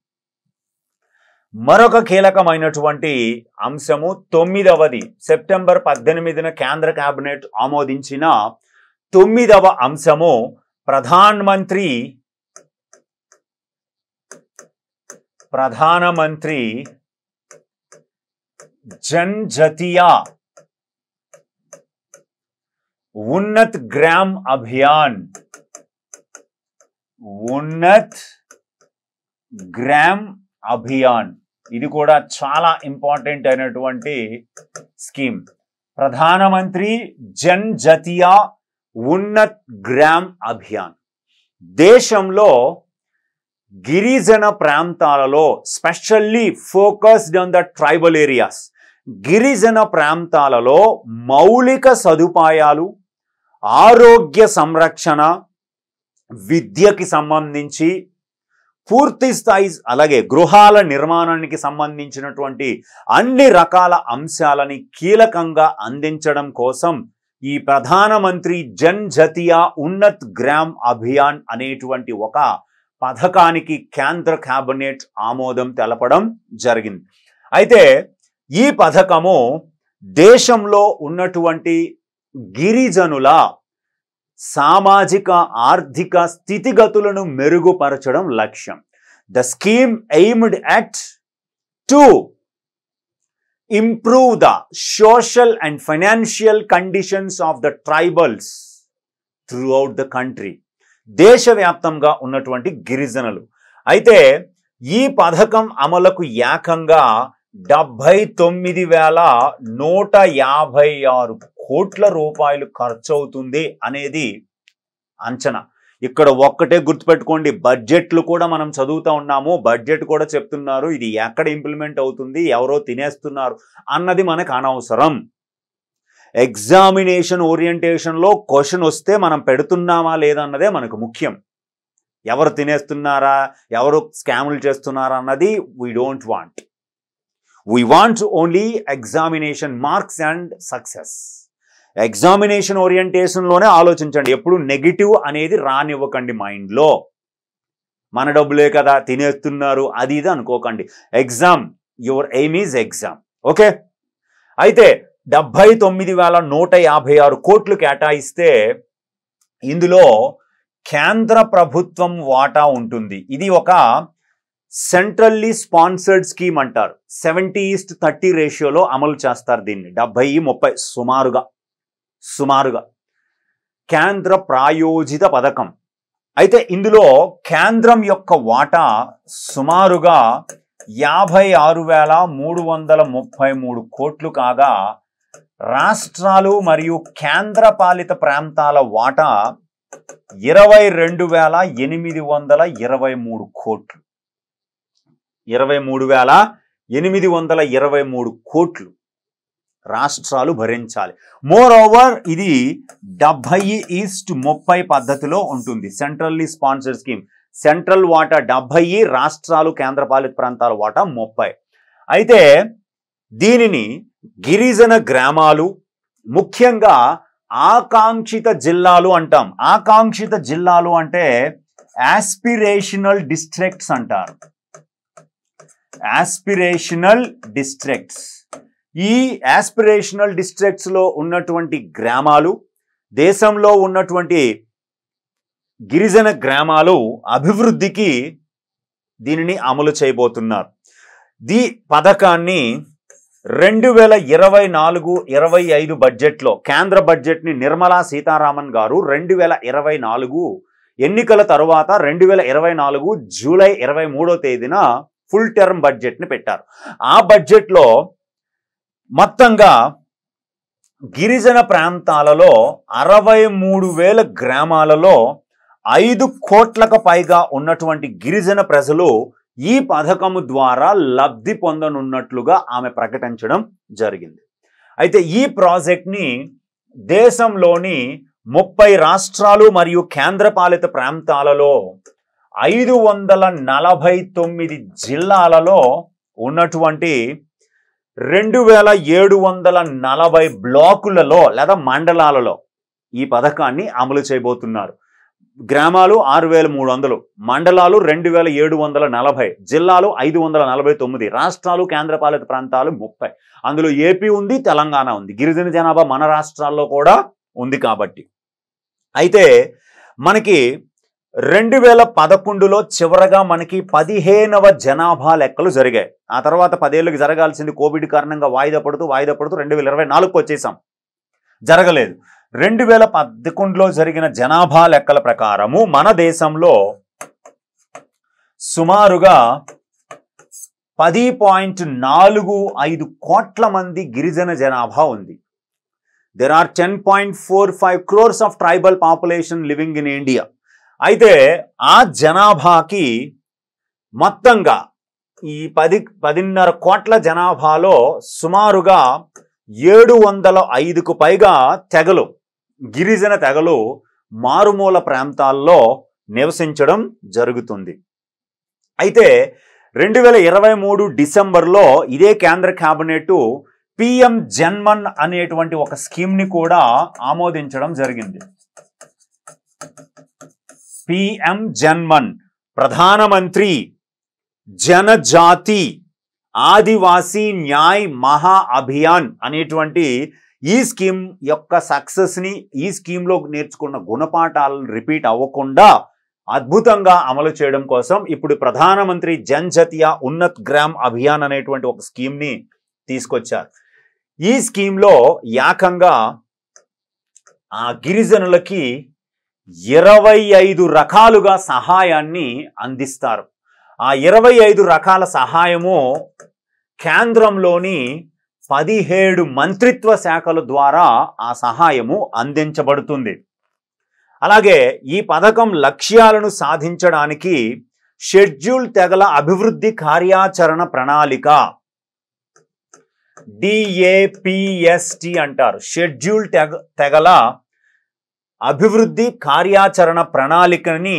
మరొక కీలకమైనటువంటి అంశము తొమ్మిదవది సెప్టెంబర్ పద్దెనిమిదిన కేంద్ర కేబినెట్ ఆమోదించిన తొమ్మిదవ అంశము ప్రధాన్ మంత్రి ప్రధానమంత్రి జన్జతియా ఉన్నత్ గ్రామ్ అభియాన్ ఉన్నత్ గ్రామ్ అభియాన్ ఇది కూడా చాలా ఇంపార్టెంట్ అయినటువంటి స్కీమ్ ప్రధానమంత్రి జన్ జతియా ఉన్నత్ గ్రామ్ అభియాన్ దేశంలో గిరిజన ప్రాంతాలలో specially focused on the tribal areas గిరిజన ప్రాంతాలలో మౌలిక సదుపాయాలు ఆరోగ్య సంరక్షణ విద్యకి సంబంధించి పూర్తి స్థాయి అలాగే గృహాల నిర్మాణానికి సంబంధించినటువంటి అన్ని రకాల అంశాలని కీలకంగా అందించడం కోసం ఈ ప్రధానమంత్రి జన్ జతియా ఉన్నత్ గ్రామ్ అభియాన్ అనేటువంటి ఒక పథకానికి కేంద్ర క్యాబినెట్ ఆమోదం తెలపడం జరిగింది అయితే ఈ పథకము దేశంలో ఉన్నటువంటి గిరిజనుల సామాజిక ఆర్థిక స్థితిగతులను మెరుగుపరచడం లక్ష్యం the scheme aimed at to the social and financial conditions of the tribals throughout the country దేశవ్యాప్తంగా ఉన్నటువంటి గిరిజనులు అయితే ఈ పథకం అమలుకు ఏకంగా డెబ్బై తొమ్మిది వేల నూట యాభై ఆరు కోట్ల రూపాయలు ఖర్చు అవుతుంది అనేది అంచనా ఇక్కడ ఒక్కటే గుర్తుపెట్టుకోండి బడ్జెట్లు కూడా మనం చదువుతూ ఉన్నాము బడ్జెట్ కూడా చెప్తున్నారు ఇది ఎక్కడ ఇంప్లిమెంట్ అవుతుంది ఎవరో తినేస్తున్నారు అన్నది మనకు అనవసరం ఎగ్జామినేషన్ ఓరియంటేషన్లో క్వశ్చన్ వస్తే మనం పెడుతున్నామా లేదన్నదే మనకు ముఖ్యం ఎవరు తినేస్తున్నారా ఎవరు స్కాములు చేస్తున్నారా అన్నది we don't want we want only examination marks and success examination ఓరియంటేషన్లోనే ఆలోచించండి ఎప్పుడు నెగిటివ్ అనేది రానివ్వకండి మైండ్లో మన డబ్బులే కదా తినేస్తున్నారు అది ఇది అనుకోకండి exam your aim is exam okay అయితే డెబ్భై తొమ్మిది వేల నూట యాభై ఆరు కోట్లు కేటాయిస్తే ఇందులో కేంద్ర ప్రభుత్వం వాటా ఉంటుంది ఇది ఒక సెంట్రల్లీ స్పాన్సర్డ్ స్కీమ్ అంటారు సెవెంటీ ఈస్ట్ థర్టీ రేషియోలో అమలు చేస్తారు దీన్ని డెబ్బై ముప్పై సుమారుగా సుమారుగా కేంద్ర ప్రాయోజిత పథకం అయితే ఇందులో కేంద్రం యొక్క వాటా సుమారుగా యాభై ఆరు వేల మూడు వందల ముప్పై మూడు కోట్లు కాగా రాష్ట్రాలు మరియు కేంద్రపాలిత ప్రాంతాల వాటా ఇరవై రెండు వేల ఎనిమిది వందల ఇరవై మూడు కోట్లు ఇరవై మూడు వేల ఎనిమిది వందల ఇరవై మూడు కోట్లు రాష్ట్రాలు భరించాలి మోర్ ఓవర్ ఇది డెబ్బై ఈస్ట్ ముప్పై పద్ధతిలో ఉంటుంది సెంట్రల్లీ స్పాన్సర్ స్కీమ్ సెంట్రల్ వాటా డెబ్బై రాష్ట్రాలు కేంద్రపాలిత ప్రాంతాల వాటా ముప్పై అయితే దీనిని గిరిజన గ్రామాలు ముఖ్యంగా ఆకాంక్షిత జిల్లాలు అంటాం ఆకాంక్షిత జిల్లాలు అంటే యాస్పిరేషనల్ డిస్ట్రిక్ట్స్ అంటారు యాస్పిరేషనల్ డిస్ట్రిక్ట్స్ ఈ యాస్పిరేషనల్ డిస్ట్రిక్ట్స్లో ఉన్నటువంటి గ్రామాలు దేశంలో ఉన్నటువంటి గిరిజన గ్రామాలు అభివృద్ధికి దీనిని అమలు చేయబోతున్నారు దీ పథకాన్ని రెండు వేల ఇరవై నాలుగు ఇరవై ఐదు బడ్జెట్లో కేంద్ర బడ్జెట్ని నిర్మలా సీతారామన్ గారు రెండు వేల ఇరవై నాలుగు ఎన్నికల తరువాత రెండు వేల ఇరవై నాలుగు జూలై ఇరవై మూడో తేదీన ఫుల్ టర్మ్ బడ్జెట్ని పెట్టారు ఆ బడ్జెట్లో మొత్తంగా గిరిజన ప్రాంతాలలో అరవై మూడు వేల గ్రామాలలో ఐదు కోట్లకు పైగా ఉన్నటువంటి గిరిజన ప్రజలు ఈ పథకము ద్వారా లబ్ధి పొందనున్నట్లుగా ఆమె ప్రకటించడం జరిగింది అయితే ఈ ప్రాజెక్ట్ని దేశంలోని ముప్పై రాష్ట్రాలు మరియు కేంద్రపాలిత ప్రాంతాలలో ఐదు వందల నలభై తొమ్మిది జిల్లాలలో ఉన్నటువంటి రెండు వేల ఏడు వందల నలభై బ్లాకులలో లేదా మండలాలలో ఈ పథకాన్ని అమలు చేయబోతున్నారు గ్రామాలు ఆరు వేల మూడు వందలు మండలాలు రెండు వేల ఏడు వందల నలభై జిల్లాలు ఐదు వందల నలభై తొమ్మిది రాష్ట్రాలు కేంద్రపాలిత ప్రాంతాలు ముప్పై అందులో ఏపీ ఉంది తెలంగాణ ఉంది గిరిజన జనాభా మన రాష్ట్రాల్లో కూడా ఉంది కాబట్టి అయితే మనకి రెండు వేల పదకొండులో చివరగా మనకి పదిహేనవ జనాభా లెక్కలు జరిగాయి ఆ తర్వాత పదేళ్ళకి జరగాల్సింది కోవిడ్ కారణంగా వాయిదా పడుతూ వాయిదా పడుతూ రెండు వేల ఇరవై నాలుగుకు వచ్చేసాం జరగలేదు రెండు వేల పదకొండులో జరిగిన జనాభా లెక్కల ప్రకారము మన దేశంలో సుమారుగా పది పాయింట్ నాలుగు ఐదు కోట్ల మంది గిరిజన జనాభా ఉంది there are ten point four five crores of tribal population living in India అయితే ఆ జనాభాకి మొత్తంగా ఈ పది పదిన్నర కోట్ల జనాభాలో సుమారుగా ఏడు వందల ఐదుకు పైగా తెగలు గిరిజన తెగలు మారుమూల ప్రాంతాల్లో నివసించడం జరుగుతుంది అయితే రెండు వేల ఇరవై మూడు డిసెంబర్లో ఇదే కేంద్ర క్యాబినెట్ పిఎం జన్మన్ అనేటువంటి ఒక స్కీమ్ని కూడా ఆమోదించడం జరిగింది పిఎం జన్మన్ ప్రధానమంత్రి జనజాతి ఆదివాసీ న్యాయ్ మహా అభియాన్ అనేటువంటి ఈ స్కీమ్ యొక్క సక్సెస్ని ఈ స్కీమ్లో నేర్చుకున్న గుణపాఠాలను రిపీట్ అవ్వకుండా అద్భుతంగా అమలు చేయడం కోసం ఇప్పుడు ప్రధానమంత్రి జన్జతియా ఉన్నత్ గ్రామ్ అభియాన్ అనేటువంటి ఒక స్కీమ్ని తీసుకొచ్చారు ఈ స్కీమ్లో యాకంగా ఆ గిరిజనులకి ఇరవై ఐదు రకాలుగా సహాయాన్ని అందిస్తారు ఆ ఇరవై ఐదు రకాల సహాయము కేంద్రంలోని పదిహేడు మంత్రిత్వ శాఖల ద్వారా ఆ సహాయము అందించబడుతుంది అలాగే ఈ పథకం లక్ష్యాలను సాధించడానికి షెడ్యూల్ తెగల అభివృద్ధి కార్యాచరణ ప్రణాళిక డిఏపిఎస్టి అంటారు షెడ్యూల్ తెగ తెగల అభివృద్ధి కార్యాచరణ ప్రణాళికని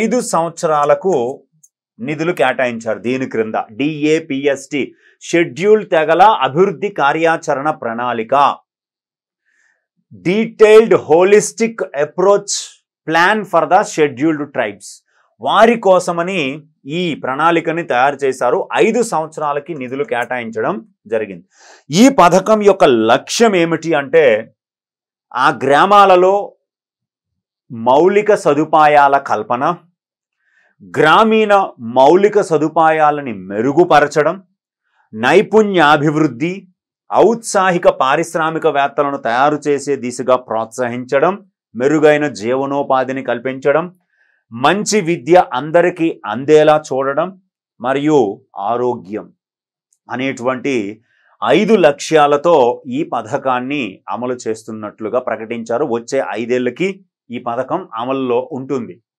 ఐదు సంవత్సరాలకు నిధులు కేటాయించారు దీని క్రింద డిఏపిఎస్టి షెడ్యూల్ తెగల అభివృద్ధి కార్యాచరణ ప్రణాళిక detailed holistic approach plan for the scheduled tribes వారి కోసమని ఈ ప్రణాళికని తయారు చేశారు ఐదు సంవత్సరాలకి నిధులు కేటాయించడం జరిగింది ఈ పథకం యొక్క లక్ష్యం ఏమిటి అంటే ఆ గ్రామాలలో మౌలిక సదుపాయాల కల్పన గ్రామీణ మౌలిక సదుపాయాలని మెరుగుపరచడం నైపుణ్యాభివృద్ధి ఔత్సాహిక పారిశ్రామికవేత్తలను తయారు చేసే దిశగా ప్రోత్సహించడం మెరుగైన జీవనోపాధిని కల్పించడం మంచి విద్య అందరికీ అందేలా చూడడం మరియు ఆరోగ్యం అనేటువంటి ఐదు లక్ష్యాలతో ఈ పథకాన్ని అమలు చేస్తున్నట్లుగా ప్రకటించారు వచ్చే ఐదేళ్లకి ఈ పథకం అమల్లో ఉంటుంది